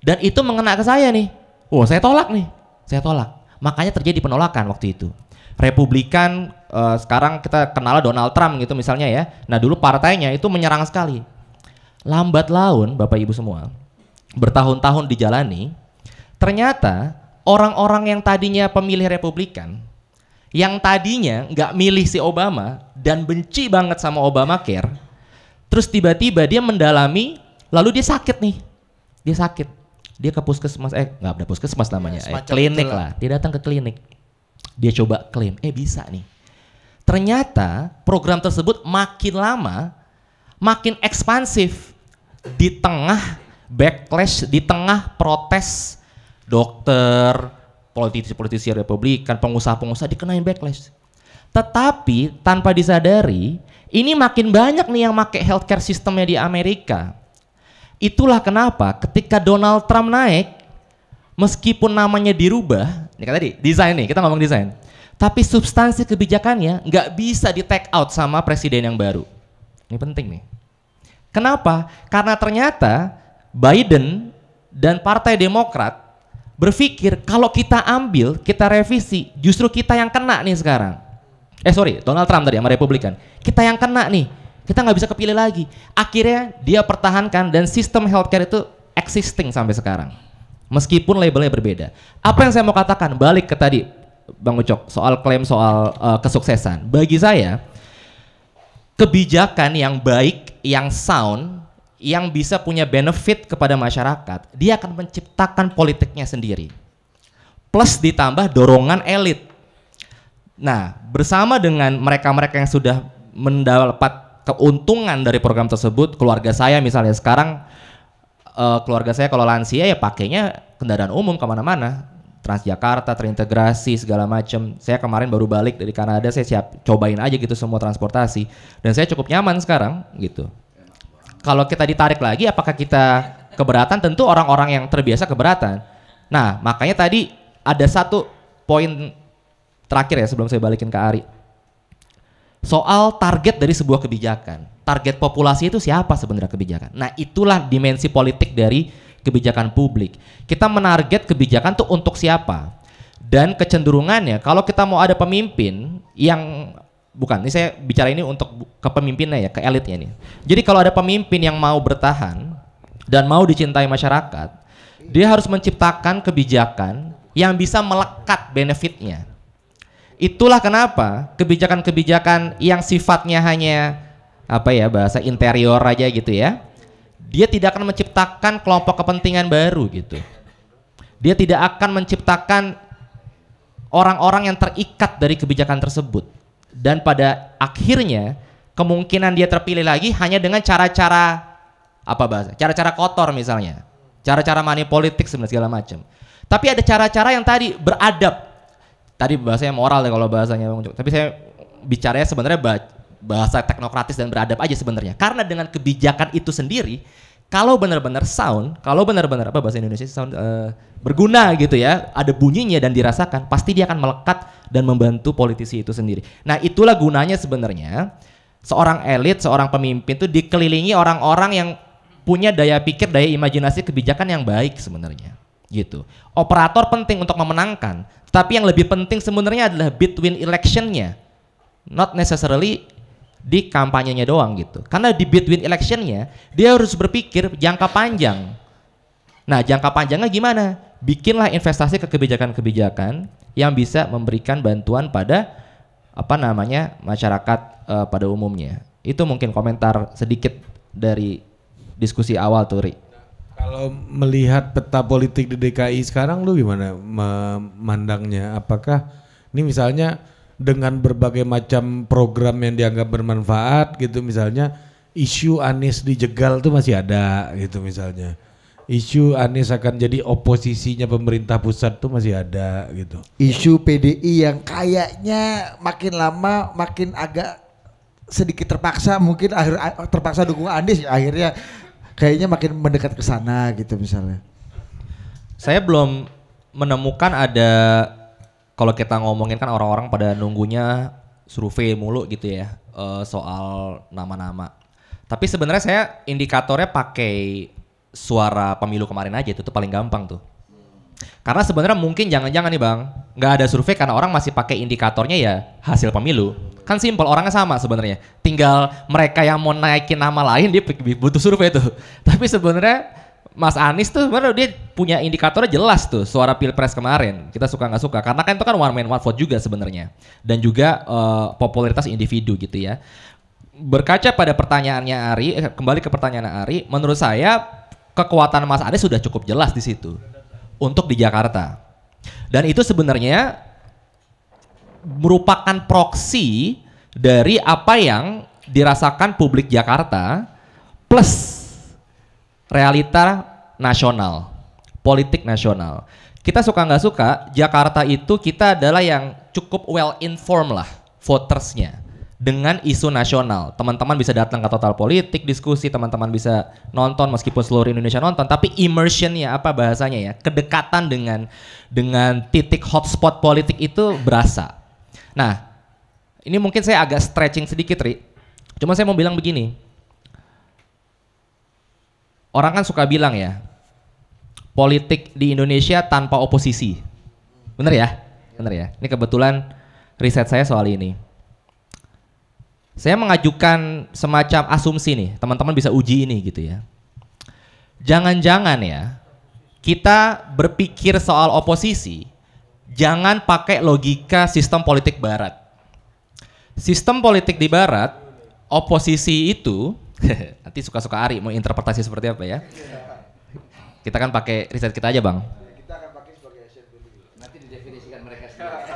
dan itu mengena ke saya nih oh saya tolak nih saya tolak makanya terjadi penolakan waktu itu Republikan uh, sekarang kita kenal Donald Trump gitu misalnya ya nah dulu partainya itu menyerang sekali lambat laun Bapak Ibu semua bertahun-tahun dijalani ternyata orang-orang yang tadinya pemilih Republikan yang tadinya nggak milih si Obama dan benci banget sama Obamacare terus tiba-tiba dia mendalami lalu dia sakit nih dia sakit dia ke puskesmas eh nggak ada puskesmas namanya ya, eh, klinik lah dia datang ke klinik dia coba klaim eh bisa nih ternyata program tersebut makin lama makin ekspansif di tengah backlash, di tengah protes dokter, politisi-politisi Republikan, pengusaha-pengusaha dikenain backlash. Tetapi tanpa disadari, ini makin banyak nih yang pakai healthcare sistemnya di Amerika. Itulah kenapa ketika Donald Trump naik, meskipun namanya dirubah, ini kan tadi desain nih, kita ngomong desain. Tapi substansi kebijakannya nggak bisa di take out sama presiden yang baru. Ini penting nih. Kenapa? Karena ternyata Biden dan Partai Demokrat berpikir kalau kita ambil, kita revisi, justru kita yang kena nih sekarang. Eh sorry, Donald Trump tadi sama Republikan. Kita yang kena nih, kita nggak bisa kepilih lagi. Akhirnya dia pertahankan dan sistem healthcare itu existing sampai sekarang. Meskipun labelnya berbeda. Apa yang saya mau katakan, balik ke tadi Bang Ucok, soal klaim soal uh, kesuksesan. Bagi saya, kebijakan yang baik, yang sound, yang bisa punya benefit kepada masyarakat, dia akan menciptakan politiknya sendiri. Plus ditambah dorongan elit. Nah, bersama dengan mereka-mereka yang sudah mendapat keuntungan dari program tersebut, keluarga saya misalnya sekarang, eh, keluarga saya kalau lansia ya pakainya kendaraan umum kemana-mana Transjakarta terintegrasi segala macam. Saya kemarin baru balik dari Kanada, saya siap cobain aja gitu semua transportasi dan saya cukup nyaman sekarang gitu. Kalau kita ditarik lagi apakah kita keberatan? Tentu orang-orang yang terbiasa keberatan. Nah, makanya tadi ada satu poin terakhir ya sebelum saya balikin ke Ari. Soal target dari sebuah kebijakan. Target populasi itu siapa sebenarnya kebijakan? Nah, itulah dimensi politik dari kebijakan publik. Kita menarget kebijakan tuh untuk siapa? Dan kecenderungannya kalau kita mau ada pemimpin yang bukan ini saya bicara ini untuk kepemimpinnya ya, ke elitnya nih. Jadi kalau ada pemimpin yang mau bertahan dan mau dicintai masyarakat, dia harus menciptakan kebijakan yang bisa melekat benefitnya. Itulah kenapa kebijakan-kebijakan yang sifatnya hanya apa ya bahasa interior aja gitu ya dia tidak akan menciptakan kelompok kepentingan baru gitu. Dia tidak akan menciptakan orang-orang yang terikat dari kebijakan tersebut. Dan pada akhirnya kemungkinan dia terpilih lagi hanya dengan cara-cara apa bahasa? Cara-cara kotor misalnya. Cara-cara money politik segala macam. Tapi ada cara-cara yang tadi beradab. Tadi bahasanya moral ya kalau bahasanya Tapi saya bicaranya sebenarnya bahasa teknokratis dan beradab aja sebenarnya. Karena dengan kebijakan itu sendiri, kalau benar-benar sound, kalau benar-benar apa bahasa Indonesia sound uh, berguna gitu ya, ada bunyinya dan dirasakan, pasti dia akan melekat dan membantu politisi itu sendiri. Nah, itulah gunanya sebenarnya seorang elit, seorang pemimpin itu dikelilingi orang-orang yang punya daya pikir, daya imajinasi kebijakan yang baik sebenarnya. Gitu. Operator penting untuk memenangkan, tapi yang lebih penting sebenarnya adalah between electionnya, not necessarily di kampanyenya doang gitu. Karena di between electionnya dia harus berpikir jangka panjang. Nah jangka panjangnya gimana? Bikinlah investasi ke kebijakan-kebijakan yang bisa memberikan bantuan pada apa namanya masyarakat uh, pada umumnya. Itu mungkin komentar sedikit dari diskusi awal Turi. Kalau melihat peta politik di DKI sekarang lu gimana memandangnya? Apakah ini misalnya dengan berbagai macam program yang dianggap bermanfaat gitu misalnya isu Anies dijegal itu masih ada gitu misalnya isu Anies akan jadi oposisinya pemerintah pusat tuh masih ada gitu. Isu PDI yang kayaknya makin lama makin agak sedikit terpaksa mungkin akhir terpaksa dukung Anies akhirnya kayaknya makin mendekat ke sana gitu misalnya. Saya belum menemukan ada kalau kita ngomongin kan orang-orang pada nunggunya survei mulu gitu ya uh, soal nama-nama. Tapi sebenarnya saya indikatornya pakai suara pemilu kemarin aja itu tuh paling gampang tuh. Karena sebenarnya mungkin jangan-jangan nih bang, nggak ada survei karena orang masih pakai indikatornya ya hasil pemilu. Kan simpel orangnya sama sebenarnya. Tinggal mereka yang mau naikin nama lain dia butuh survei tuh. Tapi sebenarnya Mas Anies tuh sebenarnya dia punya indikatornya jelas tuh suara pilpres kemarin. Kita suka nggak suka karena kan itu kan one man one vote juga sebenarnya dan juga uh, popularitas individu gitu ya. Berkaca pada pertanyaannya Ari, eh, kembali ke pertanyaan Ari, menurut saya kekuatan Mas Anies sudah cukup jelas di situ untuk di Jakarta. Dan itu sebenarnya merupakan proksi dari apa yang dirasakan publik Jakarta plus realita nasional, politik nasional. Kita suka nggak suka, Jakarta itu kita adalah yang cukup well informed lah votersnya dengan isu nasional. Teman-teman bisa datang ke total politik, diskusi, teman-teman bisa nonton meskipun seluruh Indonesia nonton, tapi immersion ya apa bahasanya ya, kedekatan dengan dengan titik hotspot politik itu berasa. Nah, ini mungkin saya agak stretching sedikit, Ri. Cuma saya mau bilang begini, orang kan suka bilang ya, politik di Indonesia tanpa oposisi. Bener ya? Bener ya? Ini kebetulan riset saya soal ini. Saya mengajukan semacam asumsi nih, teman-teman bisa uji ini gitu ya. Jangan-jangan ya, kita berpikir soal oposisi, jangan pakai logika sistem politik barat. Sistem politik di barat, oposisi itu Nanti suka-suka Ari mau interpretasi seperti apa ya. Kita kan pakai riset kita aja bang.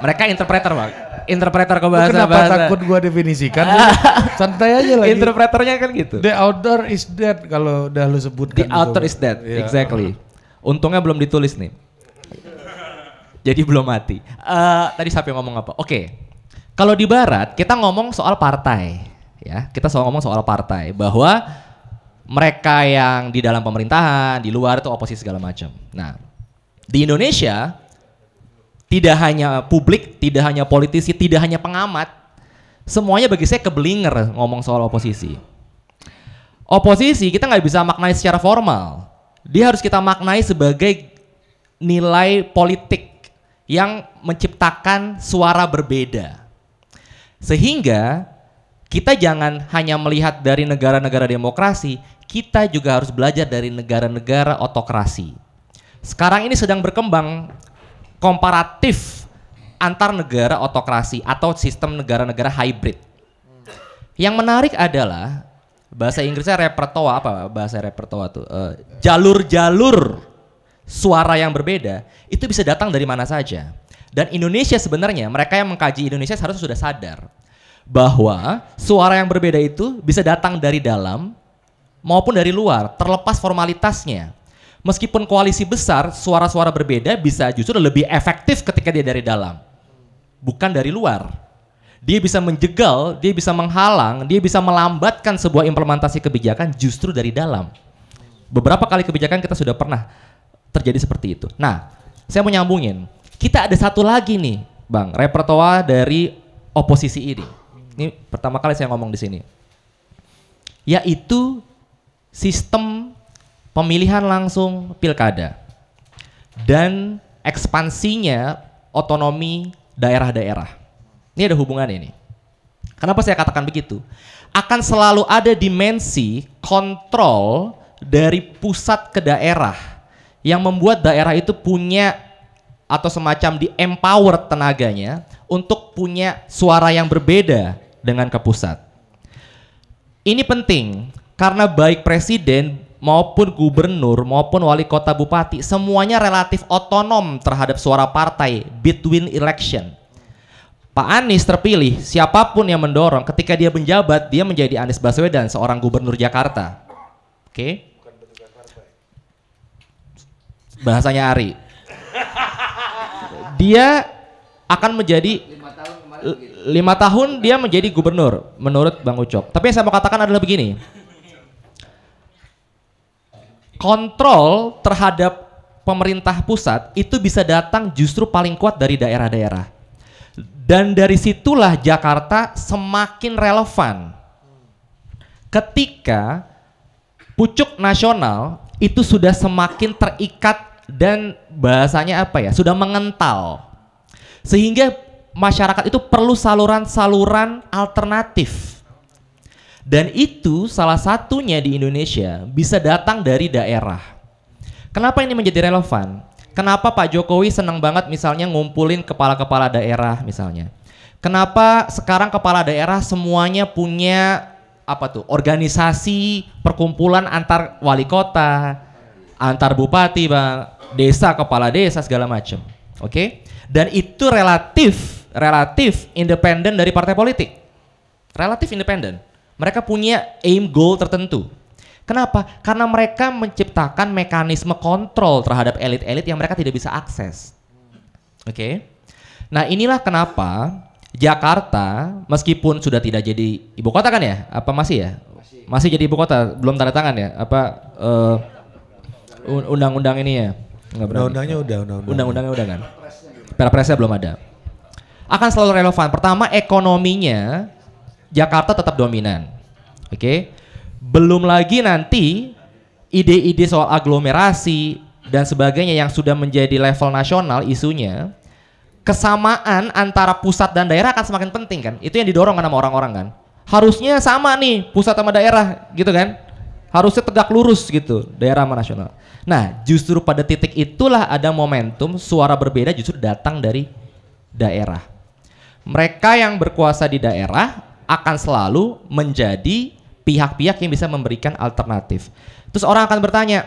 mereka interpreter bang. Interpreter ke bahasa Kenapa bahasa. takut gua definisikan? Santai aja lagi. Interpreternya kan gitu. The outdoor is dead kalau udah lu sebut. The outdoor is dead, yeah. exactly. Untungnya belum ditulis nih. Jadi belum mati. Uh, tadi yang ngomong apa? Oke. Okay. Kalau di barat kita ngomong soal partai ya kita soal ngomong soal partai bahwa mereka yang di dalam pemerintahan di luar itu oposisi segala macam nah di Indonesia tidak hanya publik tidak hanya politisi tidak hanya pengamat semuanya bagi saya kebelinger ngomong soal oposisi oposisi kita nggak bisa maknai secara formal dia harus kita maknai sebagai nilai politik yang menciptakan suara berbeda sehingga kita jangan hanya melihat dari negara-negara demokrasi, kita juga harus belajar dari negara-negara otokrasi. Sekarang ini sedang berkembang komparatif antar negara otokrasi atau sistem negara-negara hybrid. Yang menarik adalah bahasa Inggrisnya repertoa apa bahasa repertoa tuh eh, jalur-jalur uh, suara yang berbeda itu bisa datang dari mana saja. Dan Indonesia sebenarnya mereka yang mengkaji Indonesia harus sudah sadar bahwa suara yang berbeda itu bisa datang dari dalam maupun dari luar, terlepas formalitasnya. Meskipun koalisi besar, suara-suara berbeda bisa justru lebih efektif ketika dia dari dalam, bukan dari luar. Dia bisa menjegal, dia bisa menghalang, dia bisa melambatkan sebuah implementasi kebijakan justru dari dalam. Beberapa kali kebijakan kita sudah pernah terjadi seperti itu. Nah, saya mau nyambungin. Kita ada satu lagi nih, Bang, repertoa dari oposisi ini ini pertama kali saya ngomong di sini. Yaitu sistem pemilihan langsung pilkada dan ekspansinya otonomi daerah-daerah. Ini ada hubungan ini. Kenapa saya katakan begitu? Akan selalu ada dimensi kontrol dari pusat ke daerah yang membuat daerah itu punya atau semacam di empower tenaganya untuk punya suara yang berbeda dengan ke pusat. Ini penting karena baik presiden maupun gubernur maupun wali kota bupati semuanya relatif otonom terhadap suara partai between election. Pak Anies terpilih, siapapun yang mendorong ketika dia menjabat dia menjadi Anies Baswedan seorang gubernur Jakarta. Oke. Okay? Bahasanya Ari. Dia akan menjadi lima tahun dia menjadi gubernur menurut Bang Ucok. Tapi yang saya mau katakan adalah begini. Kontrol terhadap pemerintah pusat itu bisa datang justru paling kuat dari daerah-daerah. Dan dari situlah Jakarta semakin relevan. Ketika pucuk nasional itu sudah semakin terikat dan bahasanya apa ya? Sudah mengental. Sehingga masyarakat itu perlu saluran-saluran alternatif. Dan itu salah satunya di Indonesia bisa datang dari daerah. Kenapa ini menjadi relevan? Kenapa Pak Jokowi senang banget misalnya ngumpulin kepala-kepala daerah misalnya? Kenapa sekarang kepala daerah semuanya punya apa tuh organisasi perkumpulan antar wali kota, antar bupati, bang, desa, kepala desa segala macam. Oke? Okay? Dan itu relatif relatif independen dari partai politik. Relatif independen. Mereka punya aim goal tertentu. Kenapa? Karena mereka menciptakan mekanisme kontrol terhadap elit-elit yang mereka tidak bisa akses. Oke. Okay? Nah, inilah kenapa Jakarta meskipun sudah tidak jadi ibu kota kan ya? Apa masih ya? Masih, jadi ibu kota, belum tanda tangan ya? Apa uh, undang-undang ini ya? Undang-undangnya udah, undang-undangnya udah kan. Perpresnya belum ada akan selalu relevan. Pertama ekonominya Jakarta tetap dominan. Oke. Okay? Belum lagi nanti ide-ide soal aglomerasi dan sebagainya yang sudah menjadi level nasional isunya kesamaan antara pusat dan daerah akan semakin penting kan itu yang didorong kan sama orang-orang kan harusnya sama nih pusat sama daerah gitu kan harusnya tegak lurus gitu daerah sama nasional nah justru pada titik itulah ada momentum suara berbeda justru datang dari daerah mereka yang berkuasa di daerah akan selalu menjadi pihak-pihak yang bisa memberikan alternatif. Terus orang akan bertanya,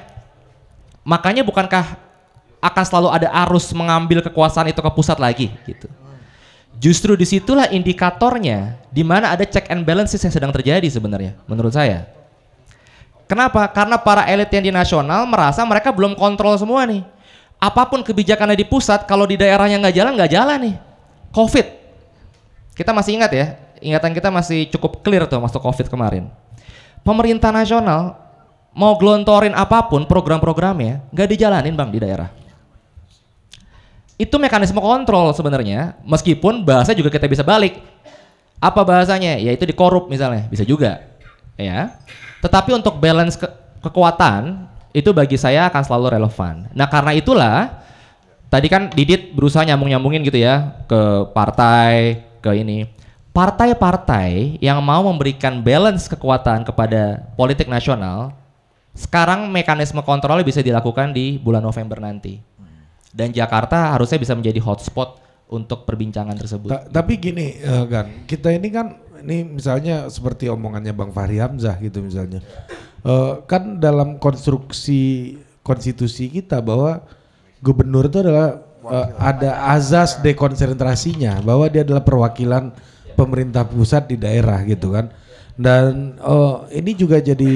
makanya bukankah akan selalu ada arus mengambil kekuasaan itu ke pusat lagi gitu. Justru disitulah indikatornya di mana ada check and balances yang sedang terjadi sebenarnya menurut saya. Kenapa? Karena para elit yang di nasional merasa mereka belum kontrol semua nih. Apapun kebijakannya di pusat, kalau di daerahnya nggak jalan, nggak jalan nih. Covid, kita masih ingat ya, ingatan kita masih cukup clear tuh masuk Covid kemarin. Pemerintah nasional mau gelontorin apapun program-programnya nggak dijalanin bang di daerah itu mekanisme kontrol sebenarnya meskipun bahasa juga kita bisa balik apa bahasanya Ya yaitu dikorup misalnya bisa juga ya tetapi untuk balance ke kekuatan itu bagi saya akan selalu relevan nah karena itulah tadi kan Didit berusaha nyambung-nyambungin gitu ya ke partai ke ini partai-partai yang mau memberikan balance kekuatan kepada politik nasional sekarang mekanisme kontrolnya bisa dilakukan di bulan November nanti dan Jakarta harusnya bisa menjadi hotspot untuk perbincangan tersebut. Ta tapi gini uh, kan kita ini kan ini misalnya seperti omongannya Bang Fahri Hamzah gitu misalnya uh, kan dalam konstruksi konstitusi kita bahwa gubernur itu adalah uh, ada azas dekonsentrasinya bahwa dia adalah perwakilan pemerintah pusat di daerah gitu kan. Dan uh, ini juga jadi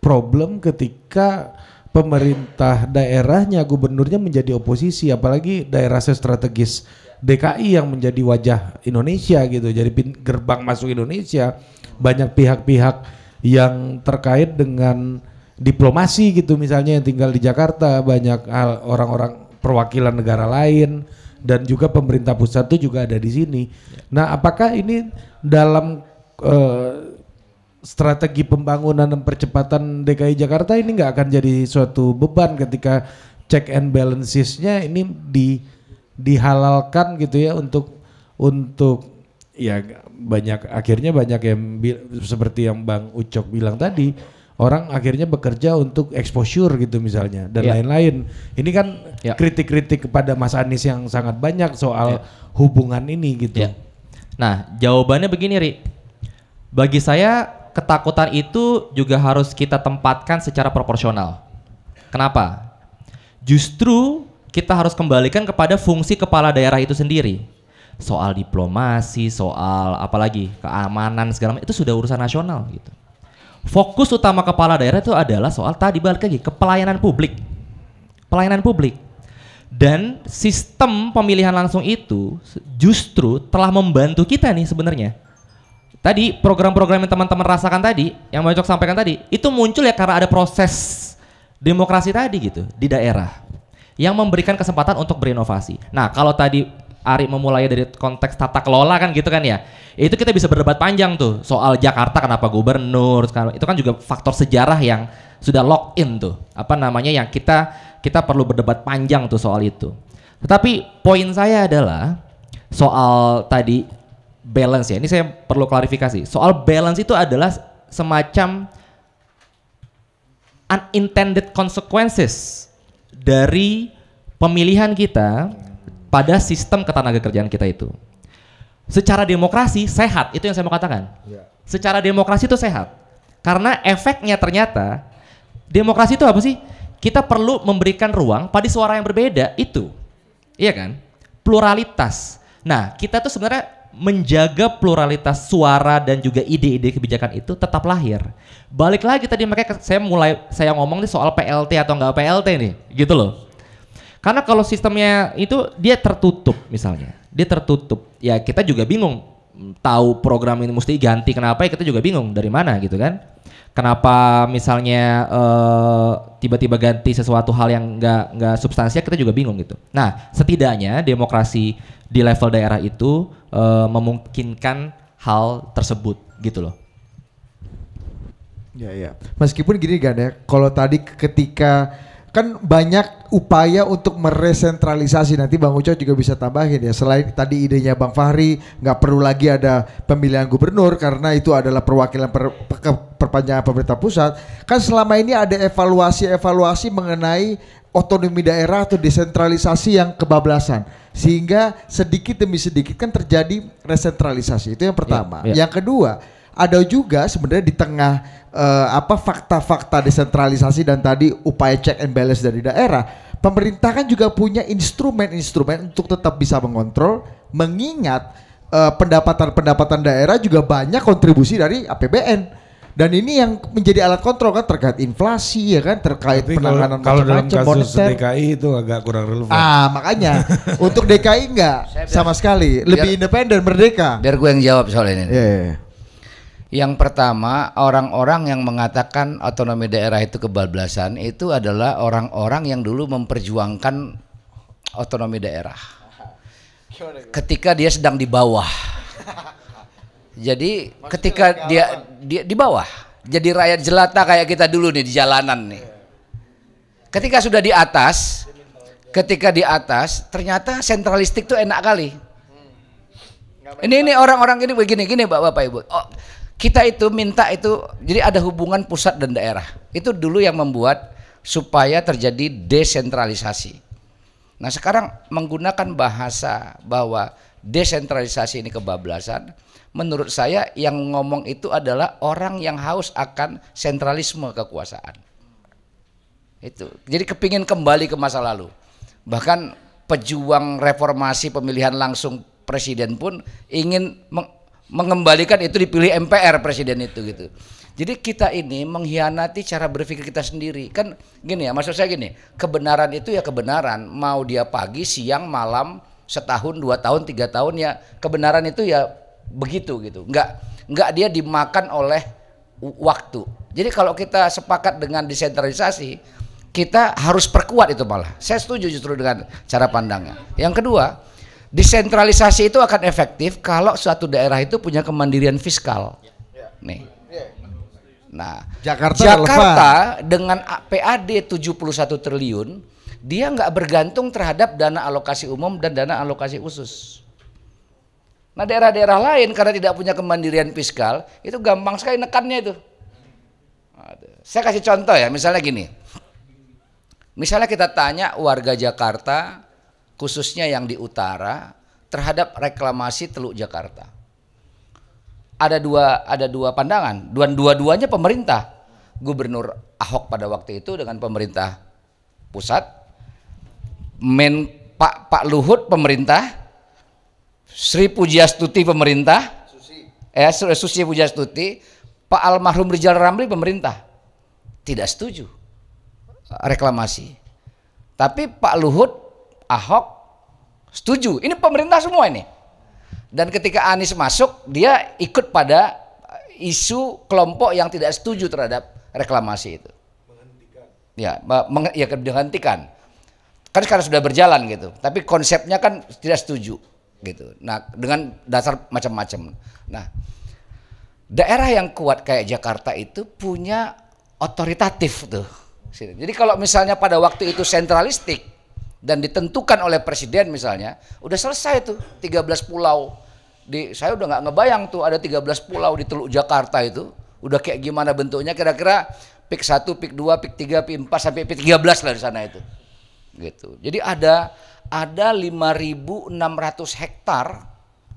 problem ketika pemerintah daerahnya gubernurnya menjadi oposisi apalagi daerah strategis DKI yang menjadi wajah Indonesia gitu. Jadi gerbang masuk Indonesia banyak pihak-pihak yang terkait dengan diplomasi gitu misalnya yang tinggal di Jakarta banyak orang-orang perwakilan negara lain dan juga pemerintah pusat itu juga ada di sini. Nah, apakah ini dalam uh, strategi pembangunan dan percepatan DKI Jakarta ini nggak akan jadi suatu beban ketika check and balancesnya ini di dihalalkan gitu ya untuk untuk ya banyak akhirnya banyak yang seperti yang Bang Ucok bilang tadi orang akhirnya bekerja untuk exposure gitu misalnya dan ya. lain-lain. Yeah. Ini kan ya. kritik-kritik yeah. kepada Mas Anies yang sangat banyak soal yeah. hubungan ini gitu. Yeah. Nah, jawabannya begini, Ri. Bagi saya ketakutan itu juga harus kita tempatkan secara proporsional. Kenapa? Justru kita harus kembalikan kepada fungsi kepala daerah itu sendiri. Soal diplomasi, soal apalagi keamanan segala macam itu sudah urusan nasional gitu fokus utama kepala daerah itu adalah soal tadi balik lagi ke pelayanan publik. Pelayanan publik. Dan sistem pemilihan langsung itu justru telah membantu kita nih sebenarnya. Tadi program-program yang teman-teman rasakan tadi, yang mau Cok sampaikan tadi, itu muncul ya karena ada proses demokrasi tadi gitu di daerah yang memberikan kesempatan untuk berinovasi. Nah, kalau tadi Ari memulai dari konteks tata kelola kan gitu kan ya. Itu kita bisa berdebat panjang tuh soal Jakarta kenapa gubernur itu kan juga faktor sejarah yang sudah lock in tuh. Apa namanya yang kita kita perlu berdebat panjang tuh soal itu. Tetapi poin saya adalah soal tadi balance ya. Ini saya perlu klarifikasi. Soal balance itu adalah semacam unintended consequences dari pemilihan kita pada sistem ketenaga kerjaan kita itu. Secara demokrasi sehat, itu yang saya mau katakan. Ya. Secara demokrasi itu sehat. Karena efeknya ternyata demokrasi itu apa sih? Kita perlu memberikan ruang pada suara yang berbeda itu. Iya kan? Pluralitas. Nah, kita tuh sebenarnya menjaga pluralitas suara dan juga ide-ide kebijakan itu tetap lahir. Balik lagi tadi makanya saya mulai saya ngomong nih soal PLT atau enggak PLT nih, gitu loh. Karena kalau sistemnya itu dia tertutup misalnya, dia tertutup. Ya kita juga bingung tahu program ini mesti ganti kenapa ya kita juga bingung dari mana gitu kan. Kenapa misalnya eh, tiba-tiba uh, ganti sesuatu hal yang nggak nggak substansial kita juga bingung gitu. Nah setidaknya demokrasi di level daerah itu uh, memungkinkan hal tersebut gitu loh. Ya ya. Meskipun gini gak ya, kalau tadi ketika kan banyak upaya untuk meresentralisasi nanti Bang Uco juga bisa tambahin ya selain tadi idenya Bang Fahri nggak perlu lagi ada pemilihan gubernur karena itu adalah perwakilan per, per, perpanjangan pemerintah pusat kan selama ini ada evaluasi-evaluasi mengenai otonomi daerah atau desentralisasi yang kebablasan sehingga sedikit demi sedikit kan terjadi resentralisasi itu yang pertama ya, ya. yang kedua ada juga sebenarnya di tengah uh, apa fakta-fakta desentralisasi dan tadi upaya check and balance dari daerah, pemerintah kan juga punya instrumen-instrumen untuk tetap bisa mengontrol, mengingat eh, pendapatan-pendapatan uh, daerah juga banyak kontribusi dari APBN. Dan ini yang menjadi alat kontrol kan terkait inflasi ya kan terkait Tapi penanganan kalau, kalau dalam kasus moneter. DKI itu agak kurang relevan. Ah makanya untuk DKI enggak sama sekali lebih independen merdeka. Biar gue yang jawab soal ini. Yeah, yeah. Iya. Yang pertama, orang-orang yang mengatakan otonomi daerah itu kebablasan itu adalah orang-orang yang dulu memperjuangkan otonomi daerah. Ketika dia sedang di bawah. Jadi Maksudnya ketika dia, dia di bawah, jadi rakyat jelata kayak kita dulu nih di jalanan nih. Iya. Ketika sudah di atas, ketika di atas ternyata sentralistik tuh enak kali. Hmm. Ini ini orang-orang ini begini gini Bapak bapak Ibu. Oh, kita itu minta itu jadi ada hubungan pusat dan daerah. Itu dulu yang membuat supaya terjadi desentralisasi. Nah, sekarang menggunakan bahasa bahwa desentralisasi ini kebablasan, menurut saya yang ngomong itu adalah orang yang haus akan sentralisme kekuasaan. Itu. Jadi kepingin kembali ke masa lalu. Bahkan pejuang reformasi pemilihan langsung presiden pun ingin mengembalikan itu dipilih MPR presiden itu gitu. Jadi kita ini mengkhianati cara berpikir kita sendiri. Kan gini ya, maksud saya gini, kebenaran itu ya kebenaran, mau dia pagi, siang, malam, setahun, dua tahun, tiga tahun ya kebenaran itu ya begitu gitu. Enggak enggak dia dimakan oleh waktu. Jadi kalau kita sepakat dengan desentralisasi, kita harus perkuat itu malah. Saya setuju justru dengan cara pandangnya. Yang kedua, Desentralisasi itu akan efektif kalau suatu daerah itu punya kemandirian fiskal. Nih. Nah, Jakarta, Jakarta dengan PAD 71 triliun, dia nggak bergantung terhadap dana alokasi umum dan dana alokasi khusus. Nah daerah-daerah lain karena tidak punya kemandirian fiskal, itu gampang sekali nekannya itu. Saya kasih contoh ya, misalnya gini. Misalnya kita tanya warga Jakarta khususnya yang di utara terhadap reklamasi Teluk Jakarta. Ada dua ada dua pandangan, dan dua-duanya pemerintah. Gubernur Ahok pada waktu itu dengan pemerintah pusat, Men Pak Pak Luhut pemerintah, Sri Pujiastuti pemerintah, Susi. eh Susi Pujiastuti, Pak Almarhum Rizal Ramli pemerintah tidak setuju eh, reklamasi. Tapi Pak Luhut Ahok setuju. Ini pemerintah semua ini. Dan ketika Anies masuk, dia ikut pada isu kelompok yang tidak setuju terhadap reklamasi itu. Menghentikan. Ya, meng, ya dihentikan. Kan sekarang sudah berjalan gitu. Tapi konsepnya kan tidak setuju gitu. Nah, dengan dasar macam-macam. Nah, daerah yang kuat kayak Jakarta itu punya otoritatif tuh. Jadi kalau misalnya pada waktu itu sentralistik, dan ditentukan oleh presiden misalnya, udah selesai tuh 13 pulau. Di saya udah nggak ngebayang tuh ada 13 pulau di Teluk Jakarta itu. Udah kayak gimana bentuknya kira-kira pik 1, pik 2, pik 3, pik 4 sampai pik 13 lah di sana itu. Gitu. Jadi ada ada 5.600 hektar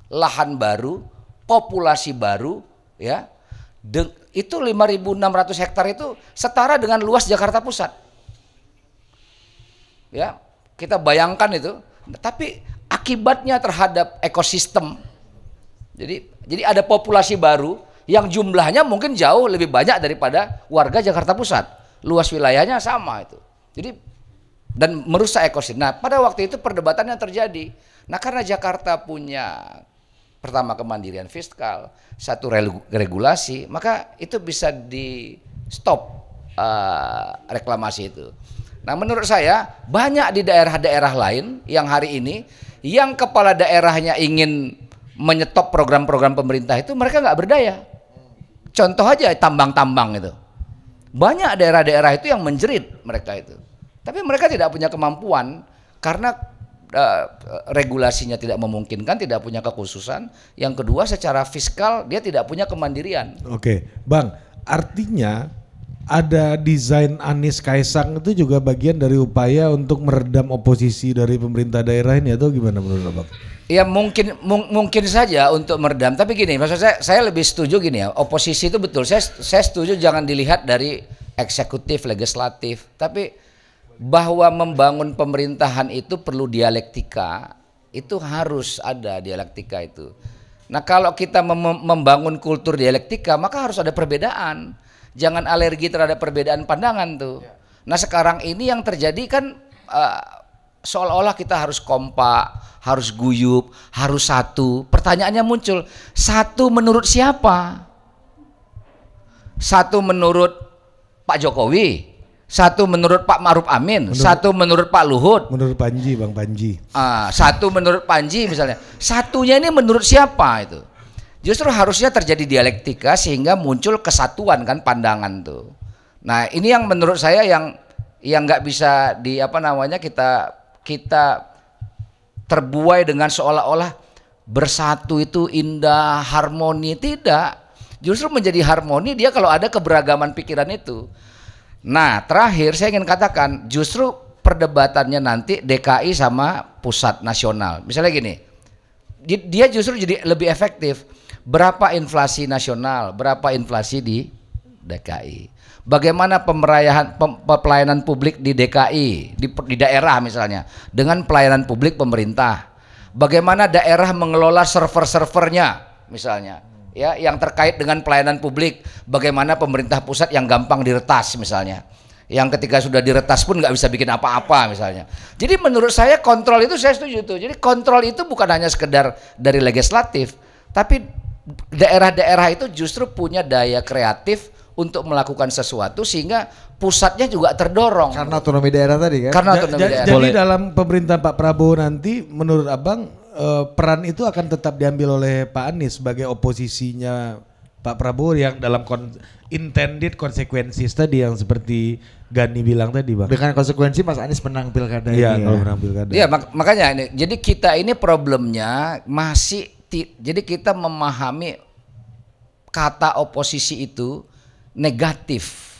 lahan baru, populasi baru ya. De, itu 5.600 hektar itu setara dengan luas Jakarta Pusat. Ya, kita bayangkan itu, tapi akibatnya terhadap ekosistem. Jadi jadi ada populasi baru yang jumlahnya mungkin jauh lebih banyak daripada warga Jakarta Pusat. Luas wilayahnya sama itu. Jadi dan merusak ekosistem. Nah, pada waktu itu perdebatan yang terjadi. Nah, karena Jakarta punya pertama kemandirian fiskal, satu regulasi, maka itu bisa di stop uh, ah, reklamasi itu. Nah menurut saya banyak di daerah-daerah lain yang hari ini yang kepala daerahnya ingin menyetop program-program pemerintah itu mereka nggak berdaya. Contoh aja tambang-tambang itu. Banyak daerah-daerah itu yang menjerit mereka itu. Tapi mereka tidak punya kemampuan karena uh, regulasinya tidak memungkinkan, tidak punya kekhususan. Yang kedua secara fiskal dia tidak punya kemandirian. Oke, Bang, artinya ada desain Anies Kaisang itu juga bagian dari upaya untuk meredam oposisi dari pemerintah daerah ini atau gimana menurut Bapak? Ya mungkin mung, mungkin saja untuk meredam, tapi gini maksud saya saya lebih setuju gini ya, oposisi itu betul saya saya setuju jangan dilihat dari eksekutif, legislatif, tapi bahwa membangun pemerintahan itu perlu dialektika, itu harus ada dialektika itu. Nah, kalau kita mem membangun kultur dialektika, maka harus ada perbedaan jangan alergi terhadap perbedaan pandangan tuh. Ya. Nah sekarang ini yang terjadi kan uh, seolah-olah kita harus kompak, harus guyup, harus satu. Pertanyaannya muncul, satu menurut siapa? Satu menurut Pak Jokowi, satu menurut Pak Maruf Amin, menurut, satu menurut Pak Luhut, menurut Panji, Bang Panji. Uh, satu menurut Panji misalnya. Satunya ini menurut siapa itu? Justru harusnya terjadi dialektika sehingga muncul kesatuan kan pandangan tuh. Nah ini yang menurut saya yang yang nggak bisa di apa namanya kita kita terbuai dengan seolah-olah bersatu itu indah harmoni tidak. Justru menjadi harmoni dia kalau ada keberagaman pikiran itu. Nah terakhir saya ingin katakan justru perdebatannya nanti DKI sama pusat nasional. Misalnya gini, dia justru jadi lebih efektif Berapa inflasi nasional, berapa inflasi di DKI? Bagaimana pemerayahan pelayanan publik di DKI, di, di daerah misalnya, dengan pelayanan publik pemerintah? Bagaimana daerah mengelola server-servernya misalnya? Ya, yang terkait dengan pelayanan publik, bagaimana pemerintah pusat yang gampang diretas misalnya yang ketika sudah diretas pun nggak bisa bikin apa-apa misalnya. Jadi menurut saya kontrol itu saya setuju tuh. Jadi kontrol itu bukan hanya sekedar dari legislatif, tapi daerah-daerah itu justru punya daya kreatif untuk melakukan sesuatu sehingga pusatnya juga terdorong. Karena otonomi daerah tadi kan. Karena otonomi ja, daerah. Jadi dalam pemerintahan Pak Prabowo nanti menurut Abang eh, peran itu akan tetap diambil oleh Pak Anies sebagai oposisinya Pak Prabowo yang dalam kon intended konsekuensi tadi yang seperti Gani bilang tadi bang. Dengan konsekuensi Mas Anies menang pilkada iya, ya, ini. Iya, menang pilkada. ya mak makanya ini. Jadi kita ini problemnya masih jadi kita memahami kata oposisi itu negatif.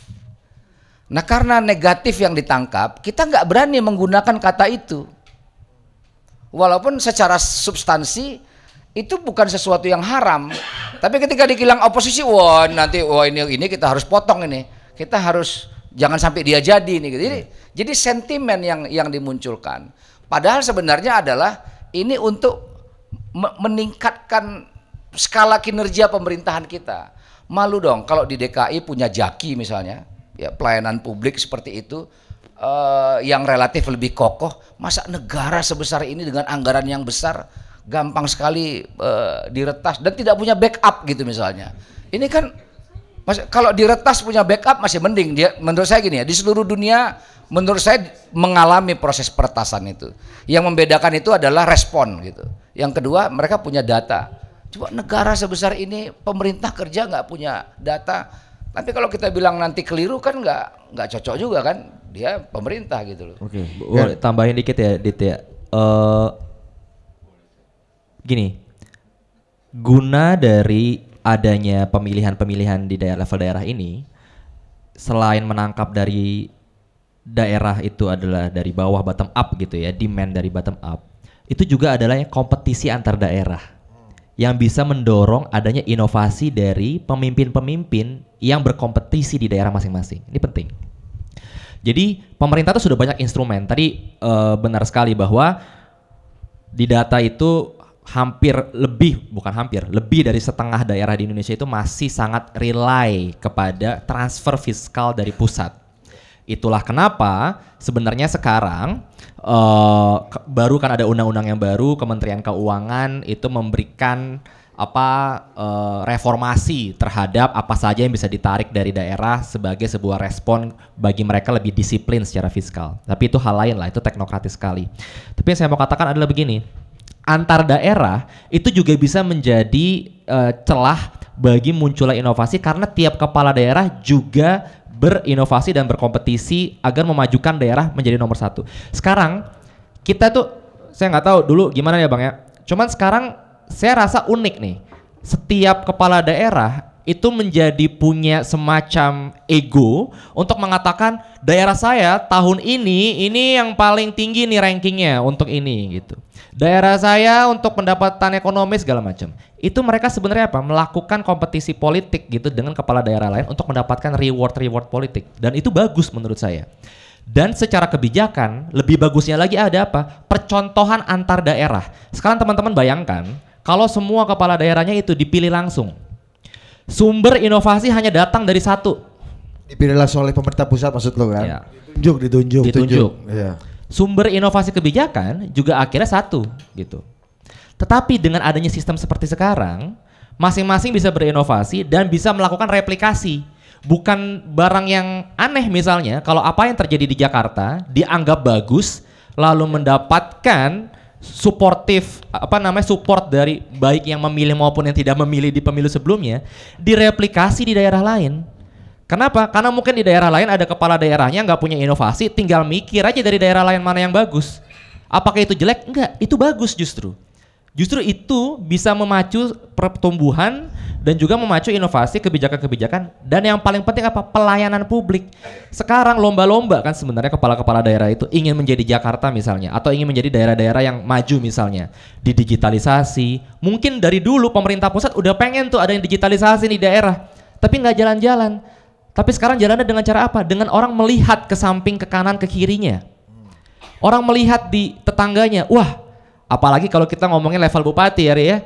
Nah karena negatif yang ditangkap, kita nggak berani menggunakan kata itu. Walaupun secara substansi itu bukan sesuatu yang haram, tapi ketika dikilang oposisi, wah nanti wah ini ini kita harus potong ini, kita harus jangan sampai dia jadi ini. Jadi hmm. jadi sentimen yang yang dimunculkan. Padahal sebenarnya adalah ini untuk meningkatkan skala kinerja pemerintahan kita. Malu dong kalau di DKI punya jaki misalnya, ya pelayanan publik seperti itu uh, yang relatif lebih kokoh. Masa negara sebesar ini dengan anggaran yang besar gampang sekali uh, diretas dan tidak punya backup gitu misalnya. Ini kan Mas, kalau diretas punya backup masih mending. Dia menurut saya gini ya, di seluruh dunia menurut saya mengalami proses peretasan itu. Yang membedakan itu adalah respon gitu. Yang kedua mereka punya data. Coba negara sebesar ini pemerintah kerja nggak punya data. Tapi kalau kita bilang nanti keliru kan nggak nggak cocok juga kan dia pemerintah gitu loh. Oke, okay. tambahin dikit ya Dit ya. Uh, gini, guna dari adanya pemilihan-pemilihan di daerah level daerah ini selain menangkap dari daerah itu adalah dari bawah bottom up gitu ya, demand dari bottom up. Itu juga adalah kompetisi antar daerah yang bisa mendorong adanya inovasi dari pemimpin-pemimpin yang berkompetisi di daerah masing-masing. Ini penting. Jadi pemerintah itu sudah banyak instrumen. Tadi uh, benar sekali bahwa di data itu hampir lebih bukan hampir lebih dari setengah daerah di Indonesia itu masih sangat rely kepada transfer fiskal dari pusat. Itulah kenapa sebenarnya sekarang uh, baru kan ada undang-undang yang baru Kementerian Keuangan itu memberikan apa uh, reformasi terhadap apa saja yang bisa ditarik dari daerah sebagai sebuah respon bagi mereka lebih disiplin secara fiskal. Tapi itu hal lain lah, itu teknokratis sekali. Tapi yang saya mau katakan adalah begini antar daerah itu juga bisa menjadi uh, celah bagi munculnya inovasi karena tiap kepala daerah juga berinovasi dan berkompetisi agar memajukan daerah menjadi nomor satu. Sekarang kita tuh saya nggak tahu dulu gimana ya bang ya. Cuman sekarang saya rasa unik nih. Setiap kepala daerah itu menjadi punya semacam ego untuk mengatakan daerah saya tahun ini ini yang paling tinggi nih rankingnya untuk ini gitu. Daerah saya untuk pendapatan ekonomi segala macam. Itu mereka sebenarnya apa? Melakukan kompetisi politik gitu dengan kepala daerah lain untuk mendapatkan reward-reward politik dan itu bagus menurut saya. Dan secara kebijakan, lebih bagusnya lagi ada apa? Percontohan antar daerah. Sekarang teman-teman bayangkan, kalau semua kepala daerahnya itu dipilih langsung, sumber inovasi hanya datang dari satu. Dipilih langsung oleh pemerintah pusat maksud lo kan? Ya. Ditunjuk, ditunjuk, ditunjuk. Ya. Sumber inovasi kebijakan juga akhirnya satu gitu. Tetapi dengan adanya sistem seperti sekarang, masing-masing bisa berinovasi dan bisa melakukan replikasi. Bukan barang yang aneh misalnya kalau apa yang terjadi di Jakarta dianggap bagus lalu mendapatkan suportif apa namanya support dari baik yang memilih maupun yang tidak memilih di pemilu sebelumnya direplikasi di daerah lain. Kenapa? Karena mungkin di daerah lain ada kepala daerahnya nggak punya inovasi, tinggal mikir aja dari daerah lain mana yang bagus. Apakah itu jelek? Enggak, itu bagus justru. Justru itu bisa memacu pertumbuhan dan juga memacu inovasi kebijakan-kebijakan dan yang paling penting apa pelayanan publik. Sekarang lomba-lomba kan sebenarnya kepala-kepala daerah itu ingin menjadi Jakarta misalnya atau ingin menjadi daerah-daerah yang maju misalnya di digitalisasi. Mungkin dari dulu pemerintah pusat udah pengen tuh ada yang digitalisasi di daerah, tapi nggak jalan-jalan. Tapi sekarang jalannya dengan cara apa? Dengan orang melihat ke samping, ke kanan, ke kirinya. Orang melihat di tetangganya, wah apalagi kalau kita ngomongin level bupati ya, ya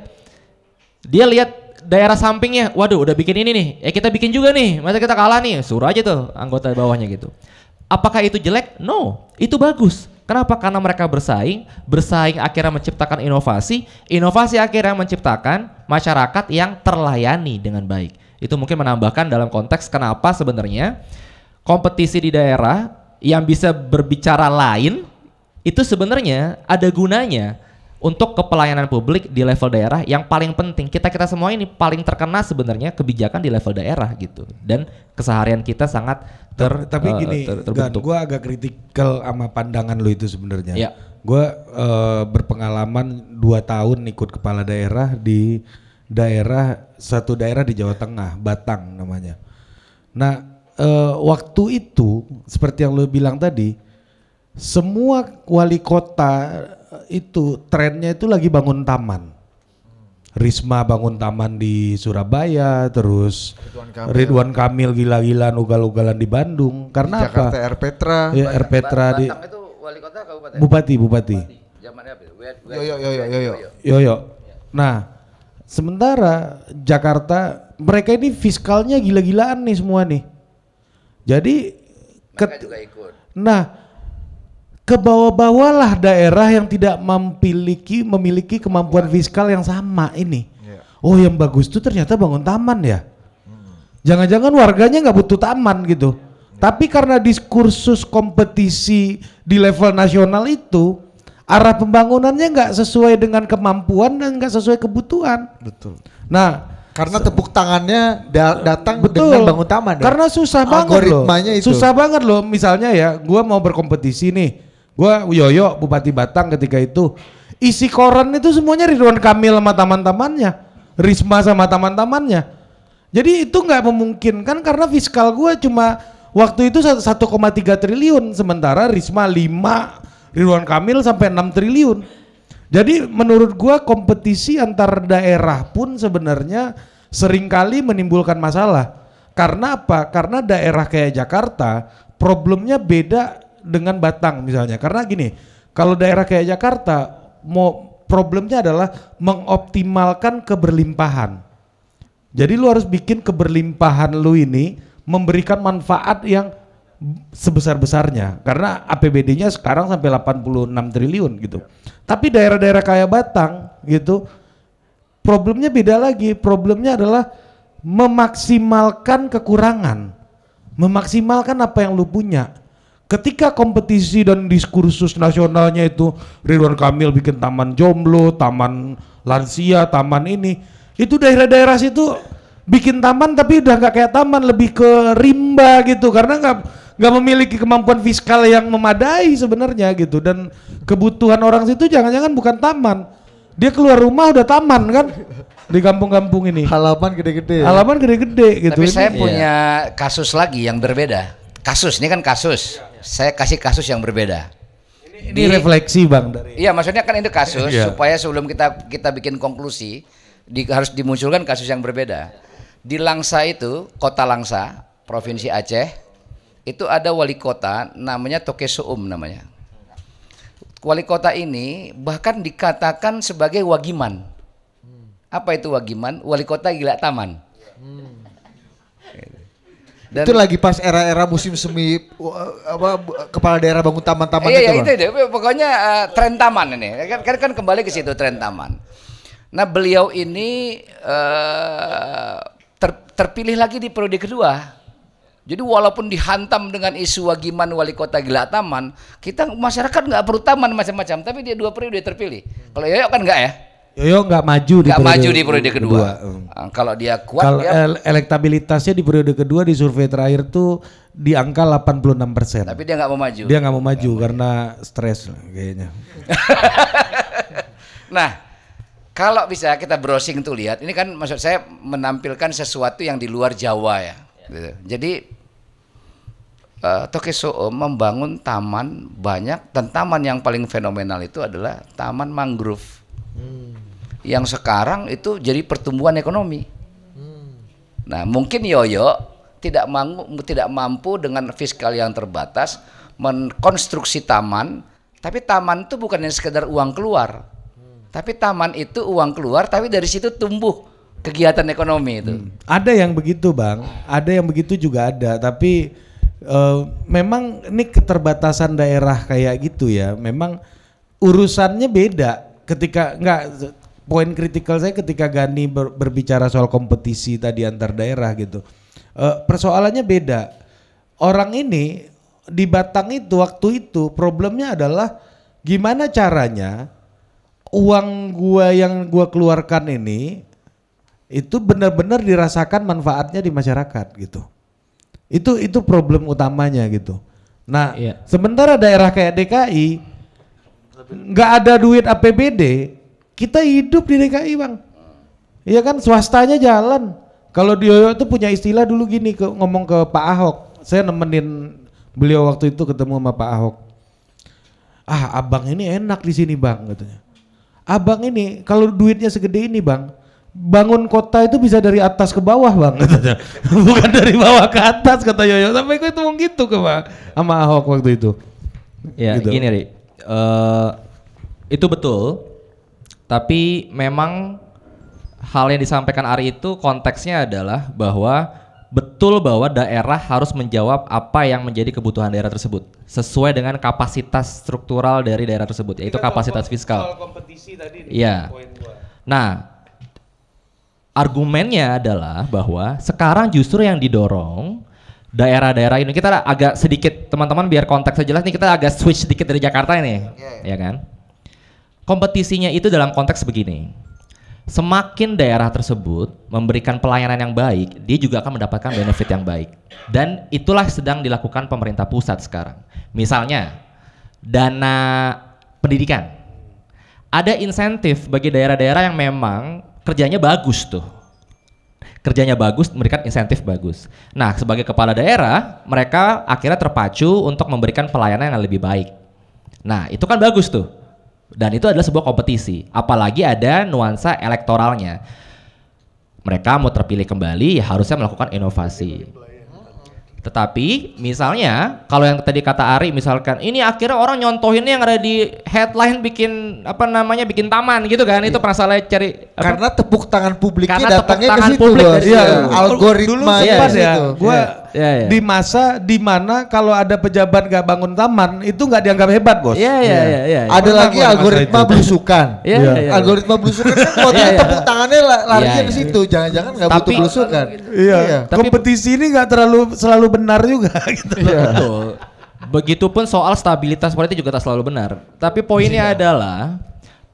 dia lihat daerah sampingnya, waduh udah bikin ini nih, ya kita bikin juga nih, masa kita kalah nih, suruh aja tuh anggota bawahnya gitu. Apakah itu jelek? No, itu bagus. Kenapa? Karena mereka bersaing, bersaing akhirnya menciptakan inovasi, inovasi akhirnya menciptakan masyarakat yang terlayani dengan baik. Itu mungkin menambahkan dalam konteks kenapa sebenarnya kompetisi di daerah yang bisa berbicara lain itu sebenarnya ada gunanya untuk kepelayanan publik di level daerah yang paling penting kita kita semua ini paling terkena sebenarnya kebijakan di level daerah gitu dan keseharian kita sangat ter tapi uh, gini ter, terbentuk. gue agak kritikal sama pandangan lo itu sebenarnya ya. gue uh, berpengalaman dua tahun ikut kepala daerah di daerah satu daerah di Jawa Tengah Batang namanya nah uh, waktu itu seperti yang lo bilang tadi semua wali kota Eh, itu trennya itu lagi bangun taman. Risma bangun taman di Surabaya, terus Ridwan Kamil, Kamil gila-gilaan ugal-ugalan di Bandung. Karena di Jakarta, apa? Jakarta Petra. Ya, Petra di itu wali kota kabupaten. Bupati, bupati. Yo yo yo yo yo. Yo yo. Nah, sementara Jakarta mereka ini fiskalnya gila-gilaan nih semua nih. Jadi ket, Nah, ke bawah bawalah daerah yang tidak memiliki memiliki kemampuan ya. fiskal yang sama ini. Yeah. Oh, yang bagus itu ternyata bangun taman ya. Jangan-jangan hmm. warganya nggak butuh taman gitu. Yeah. Tapi karena diskursus kompetisi di level nasional itu arah pembangunannya nggak sesuai dengan kemampuan dan nggak sesuai kebutuhan. Betul. Nah, karena tepuk tangannya da datang Betul. dengan bangun taman. Ya? Karena susah banget loh. Itu. Susah banget loh. Misalnya ya, gue mau berkompetisi nih Gua Yoyo Bupati Batang ketika itu isi koran itu semuanya Ridwan Kamil sama teman-temannya, Risma sama teman-temannya. Jadi itu nggak memungkinkan karena fiskal gua cuma waktu itu 1,3 triliun sementara Risma 5, Ridwan Kamil sampai 6 triliun. Jadi menurut gua kompetisi antar daerah pun sebenarnya seringkali menimbulkan masalah. Karena apa? Karena daerah kayak Jakarta problemnya beda dengan Batang misalnya. Karena gini, kalau daerah kayak Jakarta mau problemnya adalah mengoptimalkan keberlimpahan. Jadi lu harus bikin keberlimpahan lu ini memberikan manfaat yang sebesar-besarnya karena APBD-nya sekarang sampai 86 triliun gitu. Tapi daerah-daerah kayak Batang gitu problemnya beda lagi. Problemnya adalah memaksimalkan kekurangan. Memaksimalkan apa yang lu punya ketika kompetisi dan diskursus nasionalnya itu Ridwan Kamil bikin taman jomblo, taman lansia, taman ini, itu daerah-daerah situ bikin taman tapi udah nggak kayak taman, lebih ke rimba gitu karena nggak nggak memiliki kemampuan fiskal yang memadai sebenarnya gitu dan kebutuhan orang situ jangan-jangan bukan taman, dia keluar rumah udah taman kan di kampung-kampung ini. Halaman gede-gede. Halaman gede-gede gitu. Tapi saya punya iya. kasus lagi yang berbeda. Kasus ini kan kasus saya kasih kasus yang berbeda. Ini, ini di, refleksi bang dari. Iya maksudnya kan ini kasus iya. supaya sebelum kita kita bikin konklusi di, harus dimunculkan kasus yang berbeda. Di Langsa itu kota Langsa provinsi Aceh itu ada wali kota namanya Toke Suum namanya. Wali kota ini bahkan dikatakan sebagai wagiman. Apa itu wagiman? Wali kota gila taman. Hmm. Dan itu lagi pas era-era musim semi uh, apa kepala daerah bangun taman-taman iya, itu. Iya, itu, itu pokoknya uh, eh, tren taman ini. Kan, kan kan kembali ke situ tren taman. Nah, beliau ini uh, ter, terpilih lagi di periode kedua. Jadi walaupun dihantam dengan isu Wagiman wali kota gila taman, kita masyarakat nggak perlu taman macam-macam, tapi dia dua periode terpilih. Kalau Yoyo kan nggak ya? Yoyo nggak maju nggak periode maju di periode kedua. kedua. Hmm. Kalau dia kuat Kalo dia elektabilitasnya di periode kedua di survei terakhir tuh di angka 86 persen. Tapi dia nggak mau maju. Dia nggak mau maju gak karena stres kayaknya. nah, kalau bisa kita browsing tuh lihat, ini kan maksud saya menampilkan sesuatu yang di luar Jawa ya. Gitu. Jadi uh, eh, Tokesoo membangun taman banyak dan taman yang paling fenomenal itu adalah taman mangrove Hmm. Yang sekarang itu jadi pertumbuhan ekonomi. Hmm. Nah, mungkin Yoyo tidak mampu tidak mampu dengan fiskal yang terbatas mengkonstruksi taman, tapi taman itu bukan yang sekedar uang keluar. Hmm. Tapi taman itu uang keluar tapi dari situ tumbuh kegiatan ekonomi itu. Hmm. Ada yang begitu, Bang. Ada yang begitu juga ada, tapi uh, memang ini keterbatasan daerah kayak gitu ya. Memang urusannya beda ketika enggak poin kritikal saya ketika Gani ber, berbicara soal kompetisi tadi antar daerah gitu. Uh, persoalannya beda. Orang ini di Batang itu waktu itu problemnya adalah gimana caranya uang gua yang gua keluarkan ini itu benar-benar dirasakan manfaatnya di masyarakat gitu. Itu itu problem utamanya gitu. Nah, iya. sementara daerah kayak DKI nggak ada duit APBD, kita hidup di DKI bang. Iya kan swastanya jalan. Kalau Dioyo itu punya istilah dulu gini ke, ngomong ke Pak Ahok. Saya nemenin beliau waktu itu ketemu sama Pak Ahok. Ah, abang ini enak di sini bang katanya. Abang ini kalau duitnya segede ini bang, bangun kota itu bisa dari atas ke bawah bang katanya. Bukan dari bawah ke atas kata Yoyo. Sampai itu mau gitu ke Pak sama Ahok waktu itu. Ya gitu. gini Ri, Eh, itu betul. Tapi memang hal yang disampaikan Ari itu konteksnya adalah bahwa betul bahwa daerah harus menjawab apa yang menjadi kebutuhan daerah tersebut sesuai dengan kapasitas struktural dari daerah tersebut yaitu Kita kapasitas fiskal. Iya. Nah, argumennya adalah bahwa sekarang justru yang didorong daerah-daerah ini kita agak sedikit teman-teman biar konteksnya jelas nih kita agak switch sedikit dari Jakarta ini okay. ya iya kan kompetisinya itu dalam konteks begini semakin daerah tersebut memberikan pelayanan yang baik dia juga akan mendapatkan benefit yang baik dan itulah sedang dilakukan pemerintah pusat sekarang misalnya dana pendidikan ada insentif bagi daerah-daerah yang memang kerjanya bagus tuh kerjanya bagus, memberikan insentif bagus. Nah, sebagai kepala daerah, mereka akhirnya terpacu untuk memberikan pelayanan yang lebih baik. Nah, itu kan bagus tuh. Dan itu adalah sebuah kompetisi, apalagi ada nuansa elektoralnya. Mereka mau terpilih kembali, ya harusnya melakukan inovasi. Tetapi misalnya kalau yang tadi kata Ari misalkan ini akhirnya orang nyontohin yang ada di headline bikin apa namanya bikin taman gitu kan itu iya. pernah salah cari apa? karena tepuk tangan publiknya karena datangnya tepuk tangan ke situ publik loh. Iya, algoritma dulu, ya. ya, sempat ya. Gua iya yeah, yeah. di masa di mana kalau ada pejabat nggak bangun taman itu nggak dianggap hebat bos. Ya, ya, iya ya, iya iya. Ada lagi algoritma belusukan. Iya yeah, yeah. Algoritma belusukan kan motornya tepuk tangannya larinya yeah, ke situ. Jangan-jangan nggak butuh belusukan. Iya. iya. Tapi, Kompetisi ini nggak terlalu selalu benar juga gitu. Iya. Betul. Begitupun soal stabilitas politik juga tak selalu benar. Tapi poinnya iya. adalah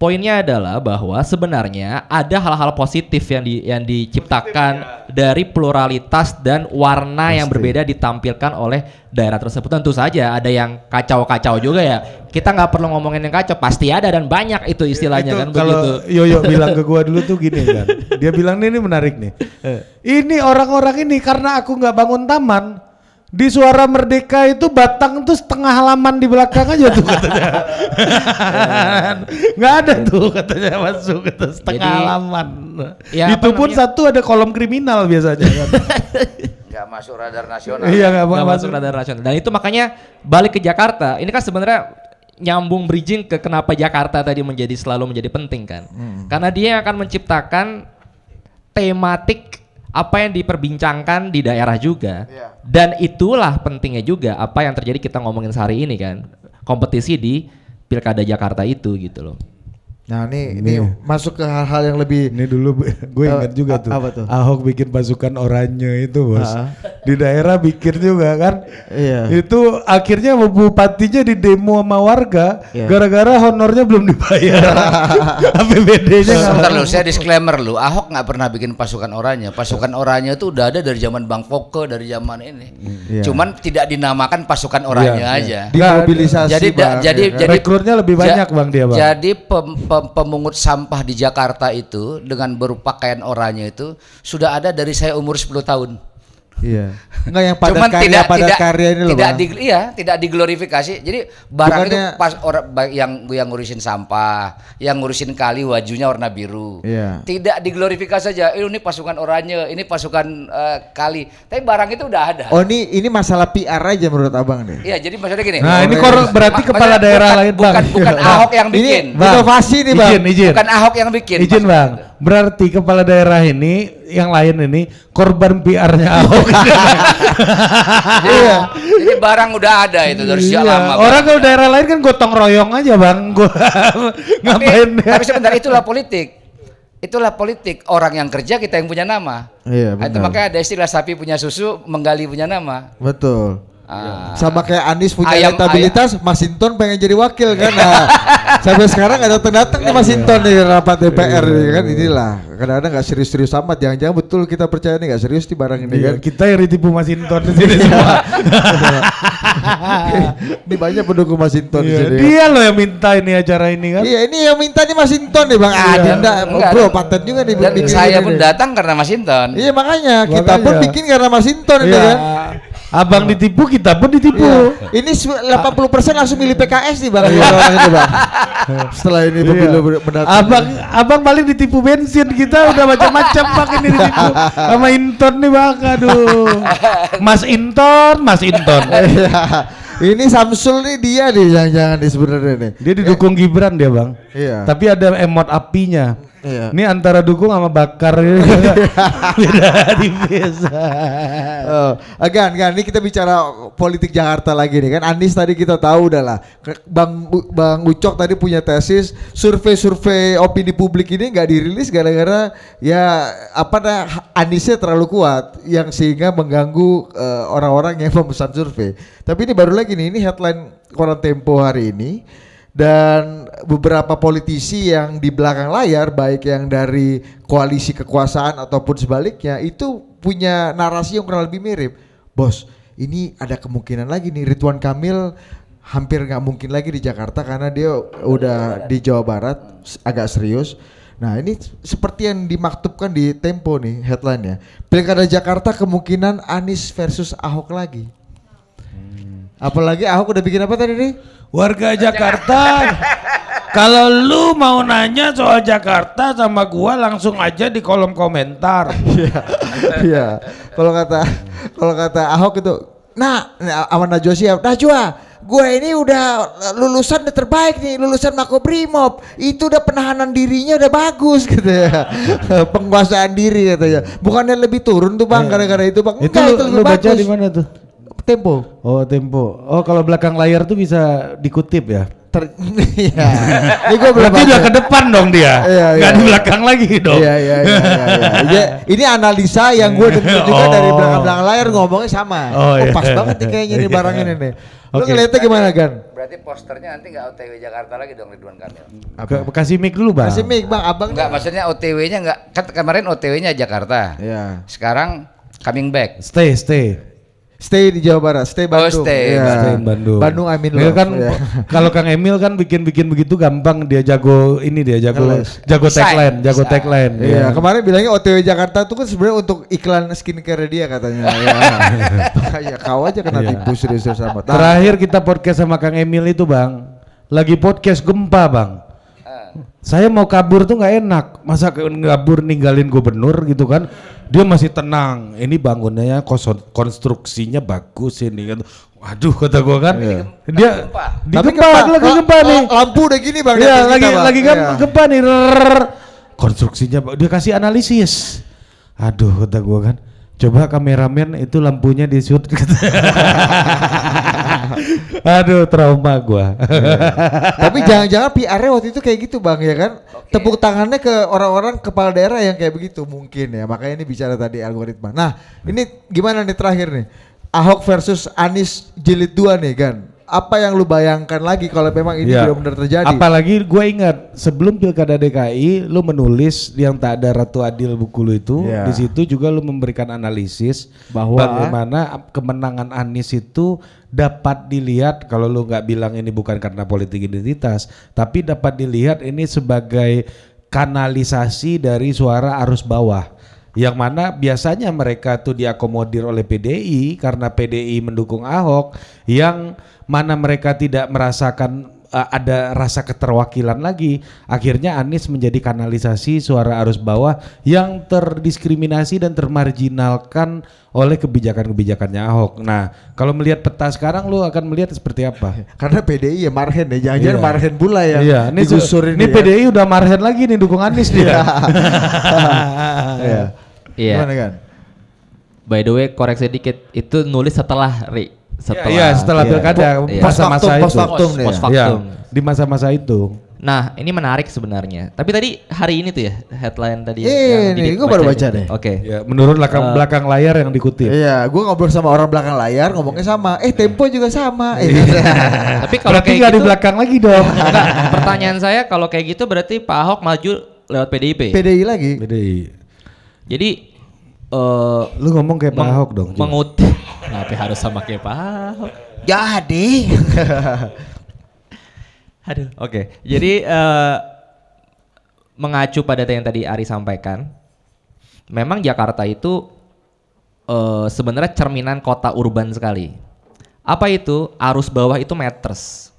Poinnya adalah bahwa sebenarnya ada hal-hal positif yang di, yang diciptakan ya. dari pluralitas dan warna Pasti. yang berbeda ditampilkan oleh daerah tersebut. Tentu saja ada yang kacau-kacau juga ya. Kita nggak perlu ngomongin yang kacau, pasti ada dan banyak itu istilahnya itu kan kalau begitu. Yoyo bilang ke gua dulu tuh gini kan. Dia bilang ini menarik nih. Eh. ini orang-orang ini karena aku nggak bangun taman, di suara merdeka itu Batang tuh setengah halaman di belakang aja tuh katanya. Nggak ada tuh katanya masuk kata setengah Jadi, halaman. Ya itu pun namanya? satu ada kolom kriminal biasanya. Kan? nggak masuk radar nasional. Iya nggak masuk. masuk radar nasional. Dan itu makanya balik ke Jakarta. Ini kan sebenarnya nyambung bridging ke kenapa Jakarta tadi menjadi selalu menjadi penting kan. Hmm. Karena dia yang akan menciptakan tematik apa yang diperbincangkan di daerah juga. Yeah. Dan itulah pentingnya juga apa yang terjadi kita ngomongin sehari ini kan. Kompetisi di Pilkada Jakarta itu gitu loh. Nah ini, ini, ini masuk ke hal-hal yang lebih Ini dulu gue eh, ingat juga tuh apa tuh Ahok bikin pasukan oranye itu bos uh ah. -huh. Di daerah bikin juga kan Iya Itu akhirnya bupatinya di demo sama warga iya. Gara-gara yeah. honornya belum dibayar APBD nya Sebentar lu saya disclaimer lu Ahok gak pernah bikin pasukan oranye Pasukan oranye itu udah ada dari zaman Bang Foke dari zaman ini yeah. Cuman tidak dinamakan pasukan oranye yeah, aja yeah. Dimobilisasi jadi, bang, jadi, ya, jadi rekrutnya lebih banyak bang dia bang Jadi pem, pem pemungut sampah di Jakarta itu dengan berpakaian oranya itu sudah ada dari saya umur 10 tahun. Iya. Enggak yang padat Cuman karya tidak, padat tidak, karya ini loh. Tidak di, iya, tidak diglorifikasi. Jadi barang Bukannya, itu pas orang yang yang ngurusin sampah, yang ngurusin kali wajunya warna biru. Iya. Tidak diglorifikasi saja. Eh, ini pasukan oranye, ini pasukan uh, kali. Tapi barang itu udah ada. Oh, ini ini masalah PR aja menurut Abang nih. Iya, jadi maksudnya gini. Nah, ini kor iya. berarti kepala daerah bukan, lain, Bang. Bukan bukan iya. Ahok yang bikin. Ini bang. inovasi nih, Bang. Izin, izin. Bukan Ahok yang bikin. Izin, Bang. Berarti kepala daerah ini yang lain ini korban PR-nya Ahok. iya. Ini barang udah ada itu dari iya. lama. Orang kalau daerah lain kan gotong royong aja bang, gua ngapain? Tapi, sebentar itulah politik. Itulah politik orang yang kerja kita yang punya nama. Iya nah, benar. Itu makanya ada istilah sapi punya susu, menggali punya nama. Betul. Iya. Ah. Sama kayak Anies punya ayam, elektabilitas, ayam. Mas pengen jadi wakil kan. Nah, sampai sekarang ada datang datang nih Masinton iya. di rapat iya, DPR ini kan inilah. karena kadang nggak serius-serius amat, jangan-jangan betul kita percaya nih nggak serius di barang ini kan. Kita yang ditipu Mas di sini semua. ini banyak pendukung Masinton di sini. Dia loh yang minta ini acara ini kan. Iya, ini yang minta nih Mas nih Bang Adinda. Ah, Bro, paten juga nih Dan saya pun datang karena Masinton Iya, makanya, kita pun bikin karena Masinton ini iya. kan. Abang iya. ditipu, kita pun ditipu. Iya. Ini 80% langsung milih PKS nih Bang. Iya, orang itu, Bang. Setelah ini pemilu iya. mendatang. Abang abang paling ditipu bensin kita udah macam-macam Bang ini ditipu sama Inton nih Bang. Aduh. Mas Inton, Mas Inton. Iya. Ini Samsul nih dia nih jangan-jangan sebenarnya nih. Dia didukung eh. Gibran dia bang. Iya. Tapi ada emot apinya. Iya. Ini antara dukung sama bakar beda tipis. oh, Gan, Gan, ini kita bicara politik Jakarta lagi nih kan. Anies tadi kita tahu udahlah. Bang Bang Ucok tadi punya tesis survei-survei opini publik ini nggak dirilis gara-gara ya apa nah, Aniesnya terlalu kuat yang sehingga mengganggu eh, orang-orang uh, yang memesan survei. Tapi ini baru lagi nih, ini headline koran Tempo hari ini dan beberapa politisi yang di belakang layar baik yang dari koalisi kekuasaan ataupun sebaliknya itu punya narasi yang kurang lebih mirip bos ini ada kemungkinan lagi nih Ridwan Kamil hampir nggak mungkin lagi di Jakarta karena dia udah di Jawa Barat agak serius Nah ini seperti yang dimaktubkan di Tempo nih headline ya. Pilkada Jakarta kemungkinan Anies versus Ahok lagi. Apalagi Ahok udah bikin apa tadi nih? Warga Jakarta. Kalau lu mau nanya soal Jakarta sama gua langsung aja di kolom komentar. Iya. Iya. Kalau kata kalau kata Ahok itu, nah, nah sama Najwa siap. Najwa, gue ini udah lulusan udah terbaik nih, lulusan Mako Makobrimob. Itu udah penahanan dirinya udah bagus gitu ya. Penguasaan diri katanya. Bukannya lebih turun tuh Bang iya. gara-gara itu Bang. Enggak, itu, itu lebih lu bagus. baca di mana tuh? Tempo. Oh Tempo. Oh kalau belakang layar tuh bisa dikutip ya? Ter iya. Ini gua Berarti udah ke depan dong dia. Iya, iya. Gak iya. di belakang lagi dong. Iya iya iya. iya, iya. ini analisa yang gue dengar juga oh. dari belakang-belakang layar ngomongnya sama. Oh, oh iya. oh pas banget nih kayaknya ini barang ini nih. Lo iya. okay. ngeliatnya gimana Gan? Berarti posternya nanti nggak OTW Jakarta lagi dong Ridwan Kamil. Apa? Kasih mic dulu bang. Kasih mic bang, abang. Nggak maksudnya OTW-nya nggak kan kemarin OTW-nya Jakarta. Iya. Sekarang coming back. Stay, stay stay di Jawa Barat, stay oh, Bandung. Oh, stay, yeah. stay Bandung. Bandung I mean iya love. kan yeah. kalau Kang Emil kan bikin-bikin begitu gampang dia jago ini dia jago jago tagline, jago tagline. Iya, yeah. yeah. kemarin bilangnya OTW Jakarta itu kan sebenarnya untuk iklan skincare dia katanya. Iya. Kayak kau aja kena yeah. tipu serius sama. Terakhir kita podcast sama Kang Emil itu, Bang. Lagi podcast gempa, Bang eh. saya mau kabur tuh nggak enak masa kabur ninggalin gubernur gitu kan dia masih tenang. Ini bangunannya konstruksinya bagus ini. Kan. Waduh kata gua kan. Iya. Dia di Tapi gempa, lagi gempa oh, nih. Lampu udah gini Bang. Iya, lagi kita, lagi gempa, iya. gempa nih. Rrrr. Konstruksinya dia kasih analisis. Aduh kata gua kan. Coba kameramen itu lampunya di shoot. Aduh trauma gua. Iya. Tapi jangan-jangan PR-nya waktu itu kayak gitu Bang ya kan? Okay. Tepuk tangannya ke orang-orang kepala daerah yang kayak begitu mungkin ya. Makanya ini bicara tadi algoritma. Nah, ini gimana nih terakhir nih? Ahok versus Anies jilid 2 nih kan apa yang lu bayangkan lagi kalau memang ini yeah. benar-benar terjadi? Apalagi gue ingat sebelum pilkada DKI, lu menulis yang tak ada Ratu Adil buku lu itu, yeah. di situ juga lu memberikan analisis bahwa bagaimana kemenangan Anies itu dapat dilihat kalau lu nggak bilang ini bukan karena politik identitas, tapi dapat dilihat ini sebagai kanalisasi dari suara arus bawah yang mana biasanya mereka tuh diakomodir oleh PDI karena PDI mendukung Ahok yang mana mereka tidak merasakan uh, ada rasa keterwakilan lagi. Akhirnya Anies menjadi kanalisasi suara arus bawah yang terdiskriminasi dan termarginalkan oleh kebijakan-kebijakannya Ahok. Nah, kalau melihat peta sekarang lu akan melihat seperti apa? Karena PDI ya marhen ya, jangan-jangan yeah. marhen pula ya. Iya, ini digusurin. Ini ya. PDI udah marhen lagi nih dukung Anies dia. Iya. iya. Iya. Gimana kan? By the way, koreksi dikit. Itu nulis setelah Ri setelah Iya, ya, setelah ya, pilkada ya. pas iya. masa itu. pas faktum, Ya, di masa-masa itu. Nah, ini menarik sebenarnya. Tapi tadi hari ini tuh ya headline tadi. Iya, ini gue baru baca deh. Oke. Okay. Ya, menurut belakang uh, belakang layar yang dikutip. Iya, gue ngobrol sama orang belakang layar, ngomongnya sama. Eh, tempo juga sama. Eh, Tapi kalau kayak gitu, di belakang lagi dong. enggak, pertanyaan saya kalau kayak gitu berarti Pak Ahok maju lewat PDIP. PDI lagi. PDI. Jadi uh, lu ngomong kayak Pak Ahok dong. Mengutip. Tapi harus sama kayak Pak Ahok. Jadi. Aduh. Oke. Okay. Jadi uh, mengacu pada yang tadi Ari sampaikan, memang Jakarta itu uh, sebenarnya cerminan kota urban sekali. Apa itu? Arus bawah itu meters.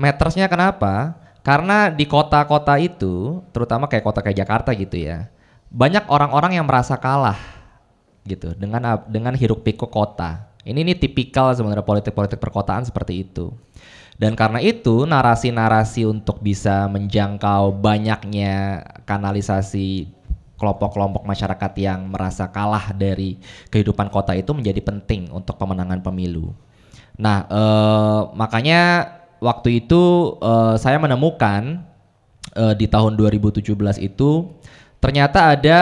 Metersnya kenapa? Karena di kota-kota itu, terutama kayak kota kayak Jakarta gitu ya, banyak orang-orang yang merasa kalah gitu dengan dengan hiruk pikuk kota. Ini ini tipikal sebenarnya politik-politik perkotaan seperti itu. Dan karena itu narasi-narasi untuk bisa menjangkau banyaknya kanalisasi kelompok-kelompok masyarakat yang merasa kalah dari kehidupan kota itu menjadi penting untuk pemenangan pemilu. Nah, eh, makanya waktu itu eh, saya menemukan eh, di tahun 2017 itu ternyata ada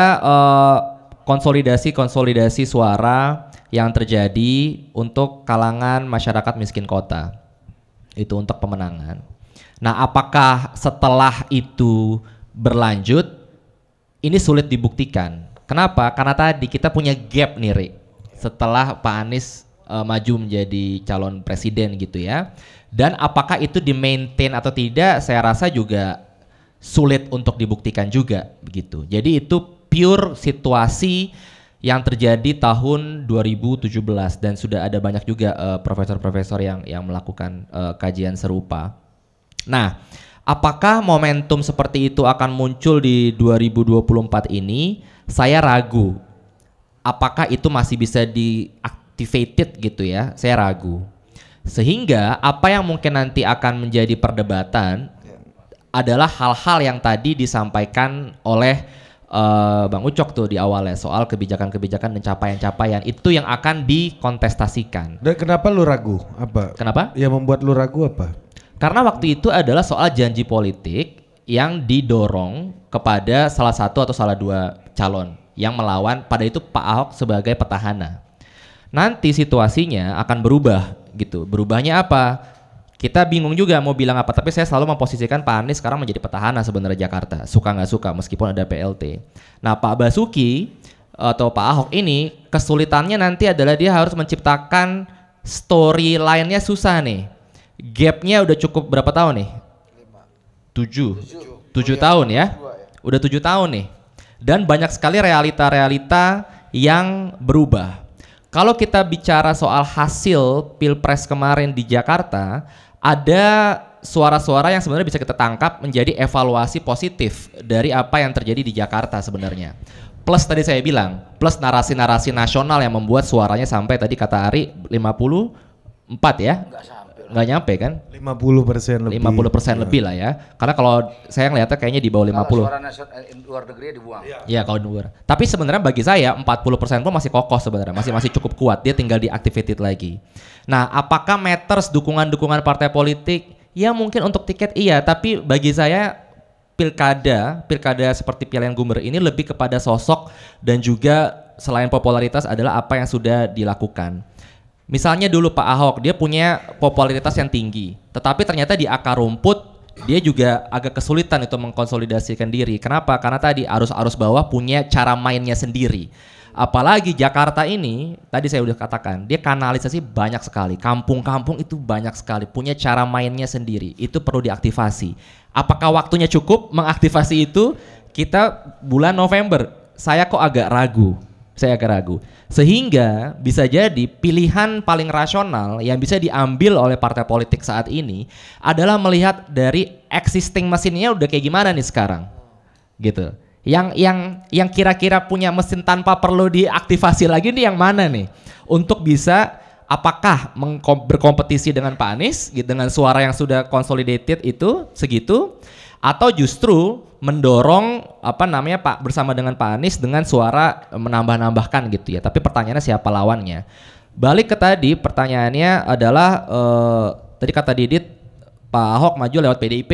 konsolidasi eh, konsolidasi-konsolidasi suara yang terjadi untuk kalangan masyarakat miskin kota. Itu untuk pemenangan. Nah, apakah setelah itu berlanjut? Ini sulit dibuktikan. Kenapa? Karena tadi kita punya gap nih, Rik. Setelah Pak Anies uh, maju menjadi calon presiden gitu ya. Dan apakah itu di maintain atau tidak? Saya rasa juga sulit untuk dibuktikan juga begitu. Jadi itu pure situasi yang terjadi tahun 2017 dan sudah ada banyak juga eh, profesor-profesor uh, yang yang melakukan uh, kajian serupa. Nah, apakah momentum seperti itu akan muncul di 2024 ini? Saya ragu. Apakah itu masih bisa diactivated gitu ya? Saya ragu. Sehingga apa yang mungkin nanti akan menjadi perdebatan adalah hal-hal yang tadi disampaikan oleh uh, Bang Ucok tuh di awalnya soal kebijakan-kebijakan dan capaian-capaian itu yang akan dikontestasikan. Dan kenapa lu ragu? Apa? Kenapa? Yang membuat lu ragu apa? Karena waktu itu adalah soal janji politik yang didorong kepada salah satu atau salah dua calon yang melawan pada itu Pak Ahok sebagai petahana. Nanti situasinya akan berubah gitu. Berubahnya apa? kita bingung juga mau bilang apa tapi saya selalu memposisikan Pak Anies sekarang menjadi petahana sebenarnya Jakarta suka nggak suka meskipun ada PLT nah Pak Basuki eh, atau Pak Ahok ini kesulitannya nanti adalah dia harus menciptakan story lainnya susah nih gapnya udah cukup berapa tahun nih tujuh tujuh oh, iya. tahun ya? ya udah tujuh tahun nih dan banyak sekali realita-realita yang berubah kalau kita bicara soal hasil pilpres kemarin di Jakarta ada suara-suara yang sebenarnya bisa kita tangkap menjadi evaluasi positif dari apa yang terjadi di Jakarta sebenarnya. Plus tadi saya bilang, plus narasi-narasi nasional yang membuat suaranya sampai tadi kata Ari 54 ya? Enggak nggak nyampe kan? 50 persen lebih. 50 persen ya. lebih lah ya. Karena kalau saya ngeliatnya kayaknya di bawah 50. Kalau suara nasional eh, luar negeri dibuang. Iya ya, kalau luar. Tapi sebenarnya bagi saya 40 persen pun masih kokoh sebenarnya, masih masih cukup kuat. Dia tinggal diactivated lagi. Nah, apakah matters dukungan-dukungan partai politik? Ya mungkin untuk tiket iya, tapi bagi saya pilkada, pilkada seperti pilihan yang Gubernur ini lebih kepada sosok dan juga selain popularitas adalah apa yang sudah dilakukan. Misalnya dulu Pak Ahok, dia punya popularitas yang tinggi, tetapi ternyata di akar rumput dia juga agak kesulitan itu mengkonsolidasikan diri. Kenapa? Karena tadi arus-arus bawah punya cara mainnya sendiri. Apalagi Jakarta ini, tadi saya udah katakan, dia kanalisasi banyak sekali. Kampung-kampung itu banyak sekali, punya cara mainnya sendiri. Itu perlu diaktifasi. Apakah waktunya cukup mengaktifasi itu? Kita bulan November, saya kok agak ragu saya agak ragu. Sehingga bisa jadi pilihan paling rasional yang bisa diambil oleh partai politik saat ini adalah melihat dari existing mesinnya udah kayak gimana nih sekarang. Gitu. Yang yang yang kira-kira punya mesin tanpa perlu diaktifasi lagi nih yang mana nih untuk bisa apakah berkompetisi dengan Pak Anies gitu dengan suara yang sudah consolidated itu segitu atau justru mendorong apa namanya Pak bersama dengan Pak Anies dengan suara eh, menambah-nambahkan gitu ya. Tapi pertanyaannya siapa lawannya? Balik ke tadi pertanyaannya adalah eh, tadi kata Didit Pak Ahok maju lewat PDIP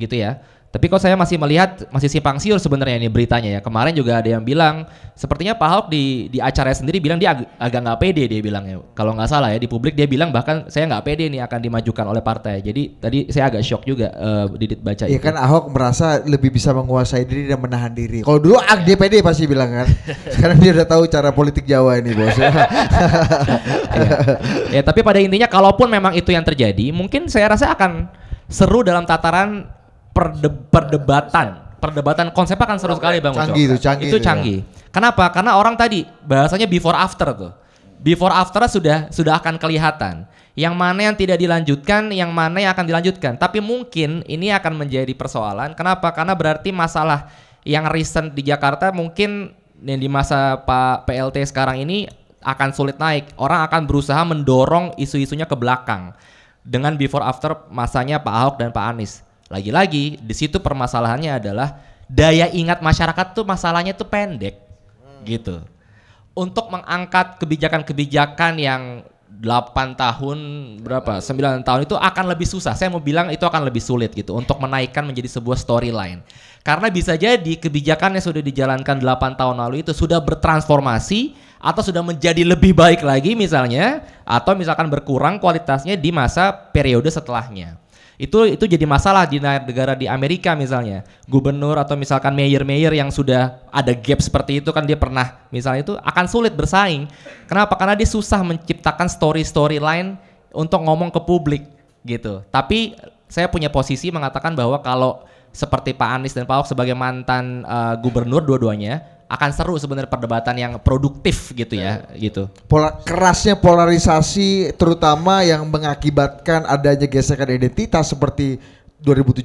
gitu ya. Tapi kok saya masih melihat masih simpang siur sebenarnya ini beritanya ya. Kemarin juga ada yang bilang sepertinya Pak Ahok di di acaranya sendiri bilang dia ag agak nggak pede dia bilang ya. Kalau nggak salah ya di publik dia bilang bahkan saya nggak pede nih akan dimajukan oleh partai. Jadi tadi saya agak shock juga uh, didit baca. Iya kan Ahok merasa lebih bisa menguasai diri dan menahan diri. Kalau dulu ag ah, dia pede pasti bilang kan. Sekarang dia udah tahu cara politik Jawa ini bos. ya. ya tapi pada intinya kalaupun memang itu yang terjadi mungkin saya rasa akan seru dalam tataran perde perdebatan. Perdebatan konsep akan seru sekali Bang Canggih itu, canggih. Itu ya. canggih. Ya. Kenapa? Karena orang tadi bahasanya before after tuh. Before after sudah sudah akan kelihatan. Yang mana yang tidak dilanjutkan, yang mana yang akan dilanjutkan. Tapi mungkin ini akan menjadi persoalan. Kenapa? Karena berarti masalah yang recent di Jakarta mungkin yang di masa Pak PLT sekarang ini akan sulit naik. Orang akan berusaha mendorong isu-isunya ke belakang dengan before after masanya Pak Ahok dan Pak Anies. Lagi-lagi di situ permasalahannya adalah daya ingat masyarakat tuh masalahnya tuh pendek hmm. gitu. Untuk mengangkat kebijakan-kebijakan yang 8 tahun berapa 9 tahun itu akan lebih susah. Saya mau bilang itu akan lebih sulit gitu untuk menaikkan menjadi sebuah storyline. Karena bisa jadi kebijakan yang sudah dijalankan 8 tahun lalu itu sudah bertransformasi atau sudah menjadi lebih baik lagi misalnya atau misalkan berkurang kualitasnya di masa periode setelahnya. Itu itu jadi masalah di negara di Amerika misalnya. Gubernur atau misalkan mayor-mayor yang sudah ada gap seperti itu kan dia pernah misalnya itu akan sulit bersaing. Kenapa? Karena dia susah menciptakan story-story lain untuk ngomong ke publik gitu. Tapi saya punya posisi mengatakan bahwa kalau seperti Pak Anies dan Pak Ahok sebagai mantan uh, gubernur dua-duanya akan seru sebenarnya perdebatan yang produktif gitu ya, iya. gitu. Pola kerasnya polarisasi terutama yang mengakibatkan adanya gesekan identitas seperti 2017,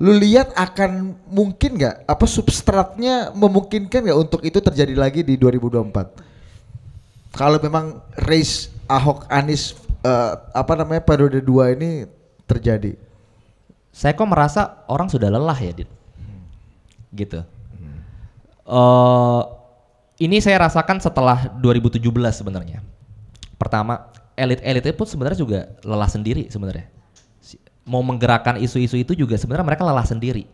lu lihat akan mungkin nggak apa substratnya memungkinkan nggak untuk itu terjadi lagi di 2024? Kalau memang race Ahok Anies uh, apa namanya periode dua ini terjadi. Saya kok merasa orang sudah lelah ya, Dit. Hmm. Gitu uh, ini saya rasakan setelah 2017 sebenarnya. Pertama, elit elit itu sebenarnya juga lelah sendiri sebenarnya. Mau menggerakkan isu-isu itu juga sebenarnya mereka lelah sendiri.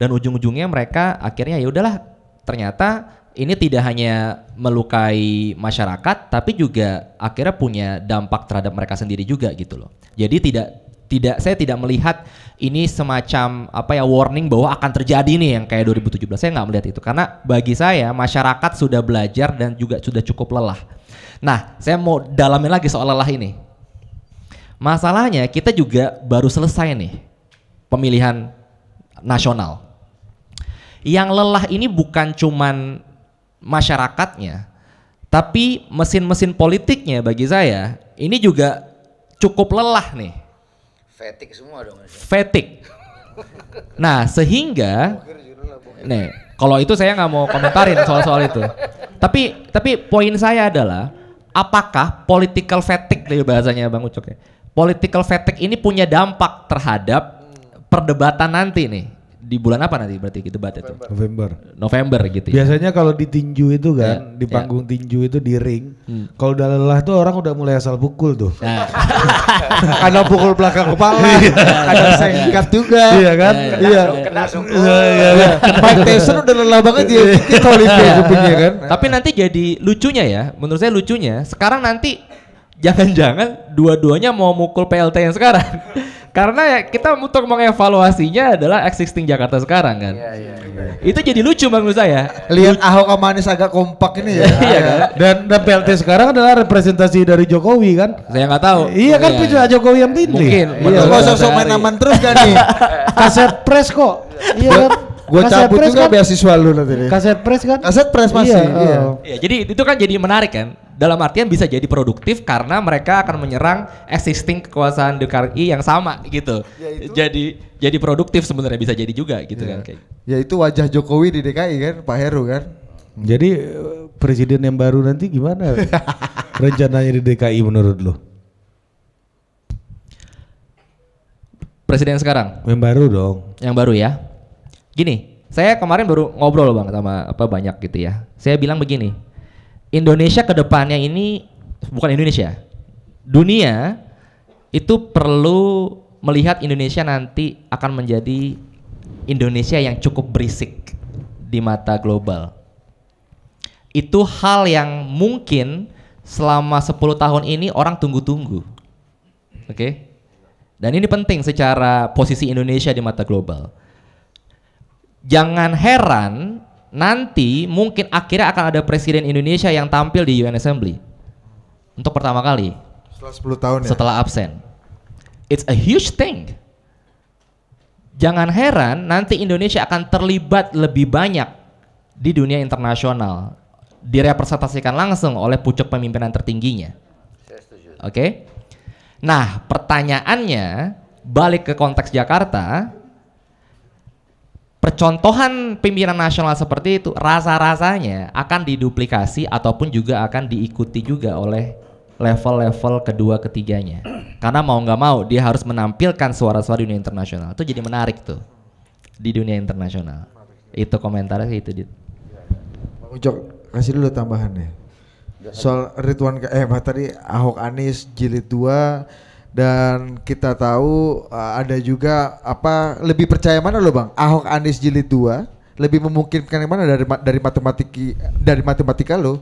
Dan ujung-ujungnya mereka akhirnya ya udahlah ternyata ini tidak hanya melukai masyarakat tapi juga akhirnya punya dampak terhadap mereka sendiri juga gitu loh. Jadi tidak tidak saya tidak melihat ini semacam apa ya warning bahwa akan terjadi nih yang kayak 2017 saya nggak melihat itu karena bagi saya masyarakat sudah belajar dan juga sudah cukup lelah. Nah saya mau dalamin lagi soal lelah ini. Masalahnya kita juga baru selesai nih pemilihan nasional. Yang lelah ini bukan cuman masyarakatnya, tapi mesin-mesin politiknya bagi saya ini juga cukup lelah nih Fetik semua dong. Fetik. Nah, sehingga nih, kalau itu saya nggak mau komentarin soal-soal itu. Tapi tapi poin saya adalah apakah political fetik dari bahasanya Bang Ucok ya. Political fetik ini punya dampak terhadap perdebatan nanti nih di bulan apa nanti berarti gitu bat itu? Ya, November. November gitu. Ya. Biasanya kalau di tinju itu kan, yeah. di ya. panggung yeah. tinju itu di ring, hmm. kalau udah lelah tuh orang udah mulai asal pukul tuh. Nah. ada pukul belakang kepala, iya. ada sengkat juga. Iya kan? Iya. Kena iya. sungguh. Iya, Mike Tyson udah lelah banget dia kita Olimpia kupingnya kan. Tapi nanti jadi lucunya ya, menurut saya lucunya, sekarang nanti jangan-jangan dua-duanya mau mukul PLT yang sekarang. Karena ya kita untuk mengevaluasinya adalah existing Jakarta sekarang kan. Iya, iya, iya. Itu jadi lucu bang menurut ya Lihat Ahok sama Anies agak kompak ini ya. iya kan? Dan dan PLT sekarang adalah representasi dari Jokowi kan? Saya nggak tahu. Iya kan iya. Jokowi yang pilih. Mungkin. Iya. Kok sosok main aman terus kan nih? Kaset pres kok. Iya kan? Gue cabut juga kan? beasiswa lu nanti nih. Kaset pres kan? Kaset pres masih. Iya, iya. Oh. iya. jadi itu kan jadi menarik kan. Dalam artian bisa jadi produktif karena mereka akan menyerang existing kekuasaan DKI yang sama gitu. Yaitu, jadi jadi produktif sebenarnya bisa jadi juga gitu ya. kan kayak. Gitu. Ya, itu wajah Jokowi di DKI kan Pak Heru kan. Jadi eh, presiden yang baru nanti gimana rencananya di DKI menurut lo? Presiden sekarang? Yang baru dong. Yang baru ya. Gini, saya kemarin baru ngobrol bang sama apa banyak gitu ya. Saya bilang begini, Indonesia kedepannya ini bukan Indonesia. Dunia itu perlu melihat Indonesia nanti akan menjadi Indonesia yang cukup berisik di mata global. Itu hal yang mungkin selama 10 tahun ini orang tunggu-tunggu. Oke. Okay? Dan ini penting secara posisi Indonesia di mata global. Jangan heran nanti mungkin akhirnya akan ada presiden Indonesia yang tampil di UN Assembly untuk pertama kali setelah 10 tahun ya? setelah absen it's a huge thing jangan heran nanti Indonesia akan terlibat lebih banyak di dunia internasional direpresentasikan langsung oleh pucuk pemimpinan tertingginya oke okay? nah pertanyaannya balik ke konteks Jakarta percontohan pimpinan nasional seperti itu rasa-rasanya akan diduplikasi ataupun juga akan diikuti juga oleh level-level kedua ketiganya karena mau nggak mau dia harus menampilkan suara-suara dunia internasional itu jadi menarik tuh di dunia internasional itu komentarnya itu dit Bang Ucok kasih dulu tambahannya soal Ridwan eh tadi Ahok Anies jilid 2 dan kita tahu eh, ada juga apa lebih percaya mana loh bang Ahok Anies jilid 2 lebih memungkinkan yang mana dari dari matematiki dari matematika lo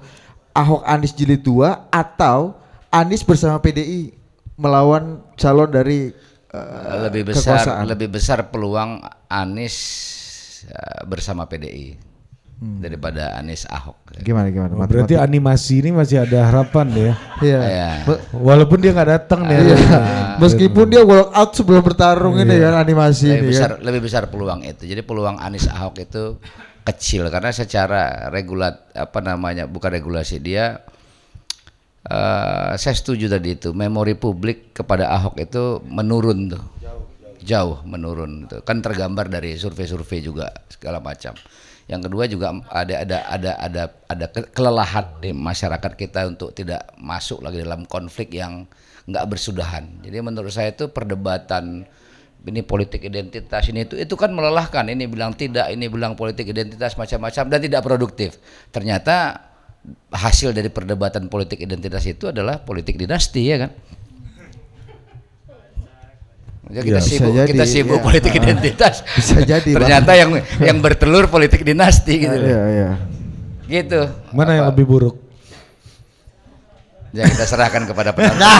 Ahok Anies jilid 2 atau Anies bersama PDI melawan calon dari uh, lebih besar kekuasaan. lebih besar peluang Anies uh, bersama PDI hmm. daripada Anies Ahok. Gimana gimana? Oh, berarti animasi ini masih ada harapan ya. Iya. yeah. Iya. Walaupun dia nggak datang nih. ya. Meskipun gitu. dia walk out sebelum bertarung ini iya. ya animasi lebih ini. Besar, ya. Lebih besar peluang itu. Jadi peluang Anies Ahok itu kecil karena secara regulat apa namanya bukan regulasi dia uh, saya setuju tadi itu memori publik kepada Ahok itu menurun tuh jauh, jauh. jauh menurun tuh kan tergambar dari survei-survei juga segala macam yang kedua juga ada ada ada ada ada kelelahan di masyarakat kita untuk tidak masuk lagi dalam konflik yang nggak bersudahan jadi menurut saya itu perdebatan ini politik identitas ini itu itu kan melelahkan ini bilang tidak ini bilang politik identitas macam-macam dan tidak produktif ternyata hasil dari perdebatan politik identitas itu adalah politik dinasti ya kan Ya, kita ya, sibuk jadi, kita sibuk ya, politik uh, identitas. Bisa jadi. Ternyata yang yang bertelur politik dinasti ah, gitu. iya, iya. Gitu. Mana Apa? yang lebih buruk? Ya kita serahkan kepada penonton.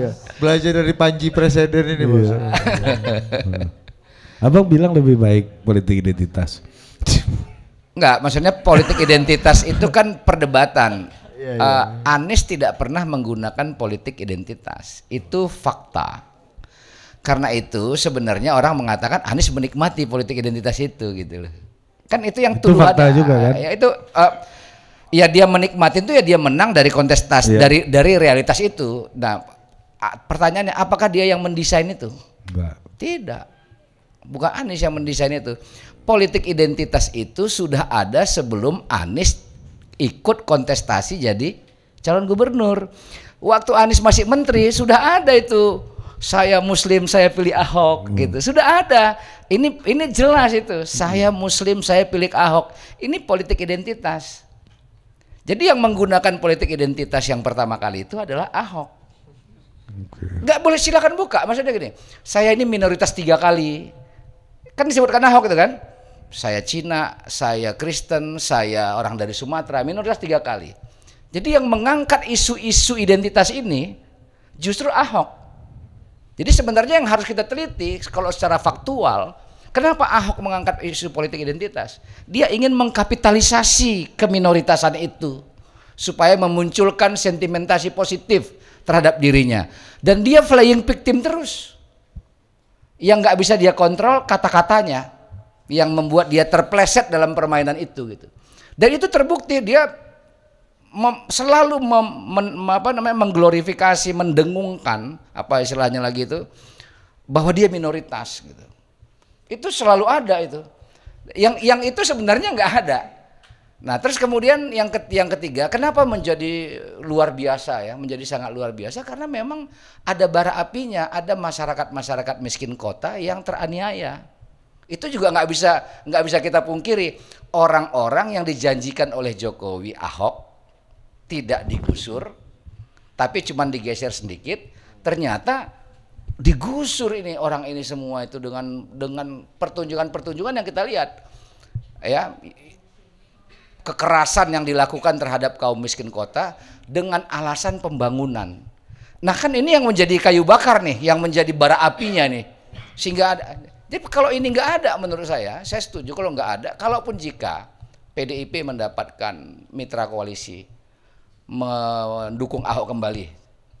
Iya. Belajar dari Panji presiden ini, Bos. Iya. Abang bilang lebih baik politik identitas. Enggak, maksudnya politik identitas itu kan perdebatan ya, ya. Uh, Anies tidak pernah menggunakan politik identitas. Itu fakta. Karena itu sebenarnya orang mengatakan Anies menikmati politik identitas itu gitu loh. Kan itu yang tuh fakta juga kan. Ya itu uh, ya dia menikmati itu ya dia menang dari kontestasi ya. dari dari realitas itu. Nah, pertanyaannya apakah dia yang mendesain itu? Enggak. Tidak. Bukan Anies yang mendesain itu. Politik identitas itu sudah ada sebelum Anies ikut kontestasi jadi calon gubernur. Waktu Anies masih menteri sudah ada itu saya muslim saya pilih Ahok hmm. gitu. Sudah ada. Ini ini jelas itu. Hmm. Saya muslim saya pilih Ahok. Ini politik identitas. Jadi yang menggunakan politik identitas yang pertama kali itu adalah Ahok. nggak boleh silakan buka. Maksudnya gini, saya ini minoritas tiga kali. Kan disebutkan Ahok itu kan saya Cina, saya Kristen, saya orang dari Sumatera, minoritas tiga kali. Jadi yang mengangkat isu-isu identitas ini justru Ahok. Jadi sebenarnya yang harus kita teliti kalau secara faktual, kenapa Ahok mengangkat isu politik identitas? Dia ingin mengkapitalisasi keminoritasan itu supaya memunculkan sentimentasi positif terhadap dirinya. Dan dia flying victim terus. Yang nggak bisa dia kontrol kata-katanya, yang membuat dia terpleset dalam permainan itu gitu. Dan itu terbukti dia mem, selalu mem, mem, apa namanya mengglorifikasi, mendengungkan apa istilahnya lagi itu bahwa dia minoritas gitu. Itu selalu ada itu. Yang yang itu sebenarnya nggak ada. Nah, terus kemudian yang ketiga, kenapa menjadi luar biasa ya? Menjadi sangat luar biasa karena memang ada bara apinya, ada masyarakat-masyarakat miskin kota yang teraniaya itu juga nggak bisa nggak bisa kita pungkiri orang-orang yang dijanjikan oleh Jokowi Ahok tidak digusur, tapi cuma digeser sedikit. Ternyata digusur ini orang ini semua itu dengan dengan pertunjukan-pertunjukan yang kita lihat ya kekerasan yang dilakukan terhadap kaum miskin kota dengan alasan pembangunan. Nah kan ini yang menjadi kayu bakar nih, yang menjadi bara apinya nih. Sehingga ada, jadi kalau ini nggak ada menurut saya, saya setuju kalau nggak ada. Kalaupun jika PDIP mendapatkan mitra koalisi mendukung Ahok kembali,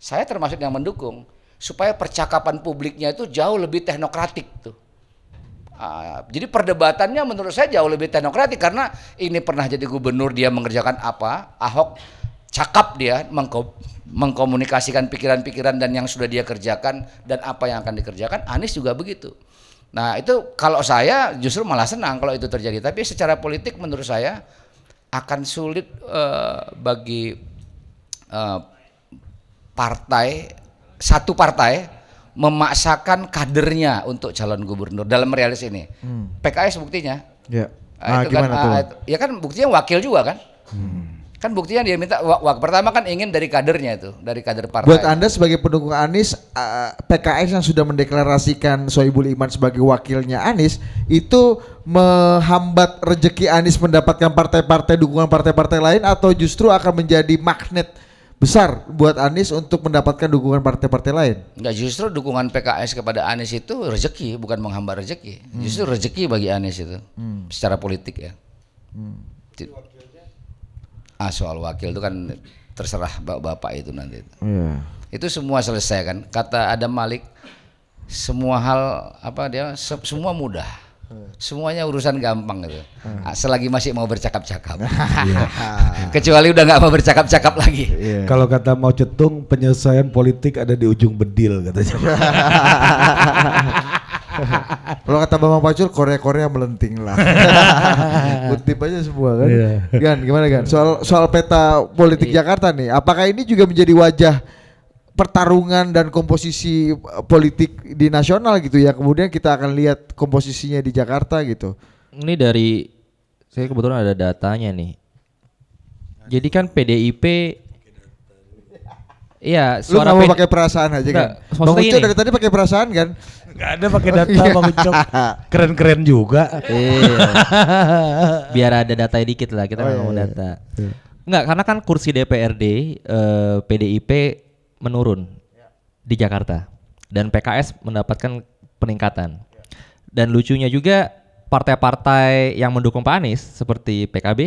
saya termasuk yang mendukung supaya percakapan publiknya itu jauh lebih teknokratik tuh. Uh, jadi perdebatannya menurut saya jauh lebih teknokratik karena ini pernah jadi gubernur dia mengerjakan apa, Ahok cakap dia mengko mengkomunikasikan pikiran-pikiran dan yang sudah dia kerjakan dan apa yang akan dikerjakan, Anies juga begitu. Nah itu kalau saya justru malah senang kalau itu terjadi. Tapi secara politik menurut saya akan sulit uh, bagi uh, partai satu partai memaksakan kadernya untuk calon gubernur dalam realis ini. Hmm. PKS buktinya. Ya. Nah, ah, itu kan, tuh? Ah, ya kan buktinya wakil juga kan. Hmm. Kan buktinya dia minta wak, wak pertama kan ingin dari kadernya itu, dari kader partai. Buat Anda sebagai pendukung Anies, eh, PKS yang sudah mendeklarasikan Soebul Iman sebagai wakilnya Anies itu menghambat rejeki Anies mendapatkan partai-partai dukungan partai-partai lain atau justru akan menjadi magnet besar buat Anies untuk mendapatkan dukungan partai-partai lain? Enggak, justru dukungan PKS kepada Anies itu rejeki, bukan menghambat rejeki. Hmm. Justru rejeki bagi Anies itu hmm. secara politik ya. Hmm ah soal wakil itu kan terserah bapak-bapak itu nanti. Yeah. Itu semua selesai kan. Kata Adam Malik, semua hal apa dia se semua mudah. Semuanya urusan gampang gitu. Hmm. Ah, selagi masih mau bercakap-cakap. Iya. Kecuali udah nggak mau bercakap-cakap lagi. Yeah. Kalau kata mau cetung penyelesaian politik ada di ujung bedil katanya. Kalau kata Bang Pacul Korea-Korea melenting lah. Kutip aja semua kan. Yeah. Gan, gimana Gan? Soal soal peta politik yeah. Jakarta nih, apakah ini juga menjadi wajah pertarungan dan komposisi eh, politik di nasional gitu ya. Kemudian kita akan lihat komposisinya di Jakarta gitu. Ini dari saya kebetulan ada datanya nih. Jadi kan PDIP Iya, suara Lu mau pakai perasaan aja kan? Bang Ucu dari tadi pakai perasaan kan? Gak ada pakai data iya. Bang Ucok. Keren-keren juga. Iya. Biar ada data dikit lah kita oh, ngomong iya. data. Enggak, iya. iya. karena kan kursi DPRD eh, PDIP menurun di Jakarta dan PKS mendapatkan peningkatan. Dan lucunya juga partai-partai yang mendukung Pak Anies seperti PKB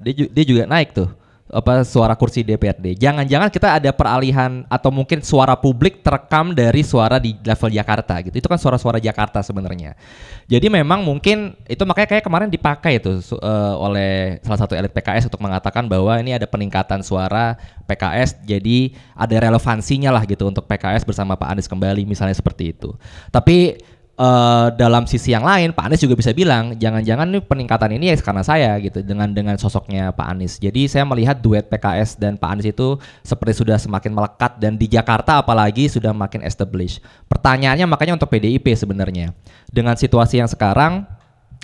dia, dia juga naik tuh apa suara kursi DPRD. Jangan-jangan kita ada peralihan atau mungkin suara publik terekam dari suara di level Jakarta gitu. Itu kan suara-suara Jakarta sebenarnya. Jadi memang mungkin itu makanya kayak kemarin dipakai itu uh, oleh salah satu elit PKS untuk mengatakan bahwa ini ada peningkatan suara PKS jadi ada relevansinya lah gitu untuk PKS bersama Pak Anies kembali misalnya seperti itu. Tapi Eh, dalam sisi yang lain Pak Anies juga bisa bilang jangan-jangan nih peningkatan ini ya karena saya gitu dengan dengan sosoknya Pak Anies. Jadi saya melihat duet PKS dan Pak Anies itu seperti sudah semakin melekat dan di Jakarta apalagi sudah makin establish. Pertanyaannya makanya untuk PDIP sebenarnya dengan situasi yang sekarang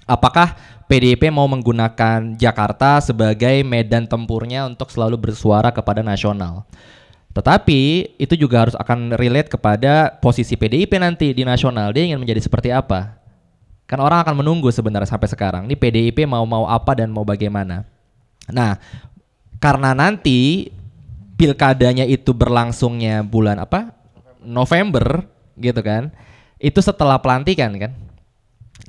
apakah PDIP mau menggunakan Jakarta sebagai medan tempurnya untuk selalu bersuara kepada nasional? Tetapi itu juga harus akan relate kepada posisi PDIP nanti di nasional. Dia ingin menjadi seperti apa? Kan orang akan menunggu sebenarnya sampai sekarang. Ini PDIP mau mau apa dan mau bagaimana? Nah, karena nanti pilkadanya itu berlangsungnya bulan apa? November gitu kan. Itu setelah pelantikan kan.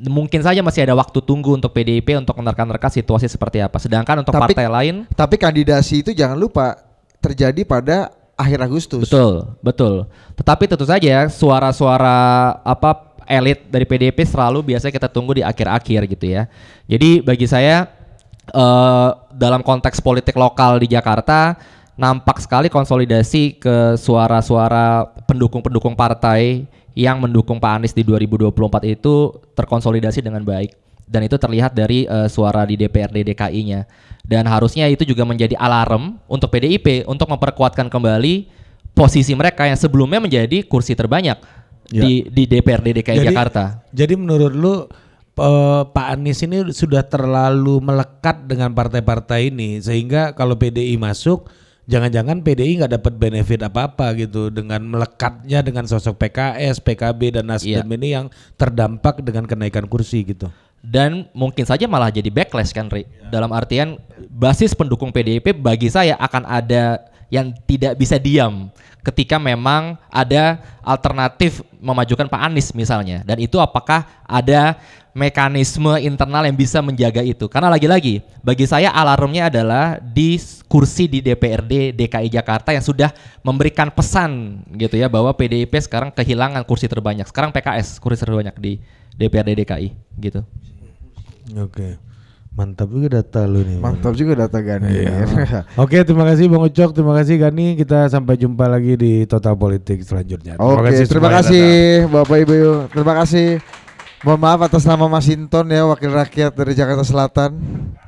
Mungkin saja masih ada waktu tunggu untuk PDIP untuk menerka-nerka situasi seperti apa. Sedangkan untuk tapi, partai lain Tapi kandidasi itu jangan lupa terjadi pada akhir Agustus. Betul, betul. Tetapi tentu saja ya, suara-suara apa elit dari PDIP selalu biasanya kita tunggu di akhir-akhir gitu ya. Jadi bagi saya uh, dalam konteks politik lokal di Jakarta nampak sekali konsolidasi ke suara-suara pendukung-pendukung partai yang mendukung Pak Anies di 2024 itu terkonsolidasi dengan baik dan itu terlihat dari uh, suara di DPRD DKI-nya. Dan harusnya itu juga menjadi alarm untuk PDIP untuk memperkuatkan kembali posisi mereka yang sebelumnya menjadi kursi terbanyak ya. di di DPRD DKI jadi, Jakarta. Jadi menurut lu uh, Pak Anies ini sudah terlalu melekat dengan partai-partai ini sehingga kalau PDI masuk jangan-jangan PDI nggak dapat benefit apa-apa gitu dengan melekatnya dengan sosok PKS, PKB dan Nasdem yeah. ini yang terdampak dengan kenaikan kursi gitu dan mungkin saja malah jadi backlash kan Ri. Ya. Dalam artian basis pendukung PDIP bagi saya akan ada yang tidak bisa diam ketika memang ada alternatif memajukan Pak Anies misalnya dan itu apakah ada mekanisme internal yang bisa menjaga itu karena lagi-lagi bagi saya alarmnya adalah di kursi di DPRD DKI Jakarta yang sudah memberikan pesan gitu ya bahwa PDIP sekarang kehilangan kursi terbanyak sekarang PKS kursi terbanyak di DPRD DKI gitu. Oke. Mantap juga data lu nih. Mantap juga data Gani. Iya. Oke, terima kasih Bang Ucok, terima kasih Gani. Kita sampai jumpa lagi di Total Politik selanjutnya. Oke, okay, terima kasih, terima Bapak Ibu. Terima kasih. Mohon maaf atas nama Masinton ya, wakil rakyat dari Jakarta Selatan.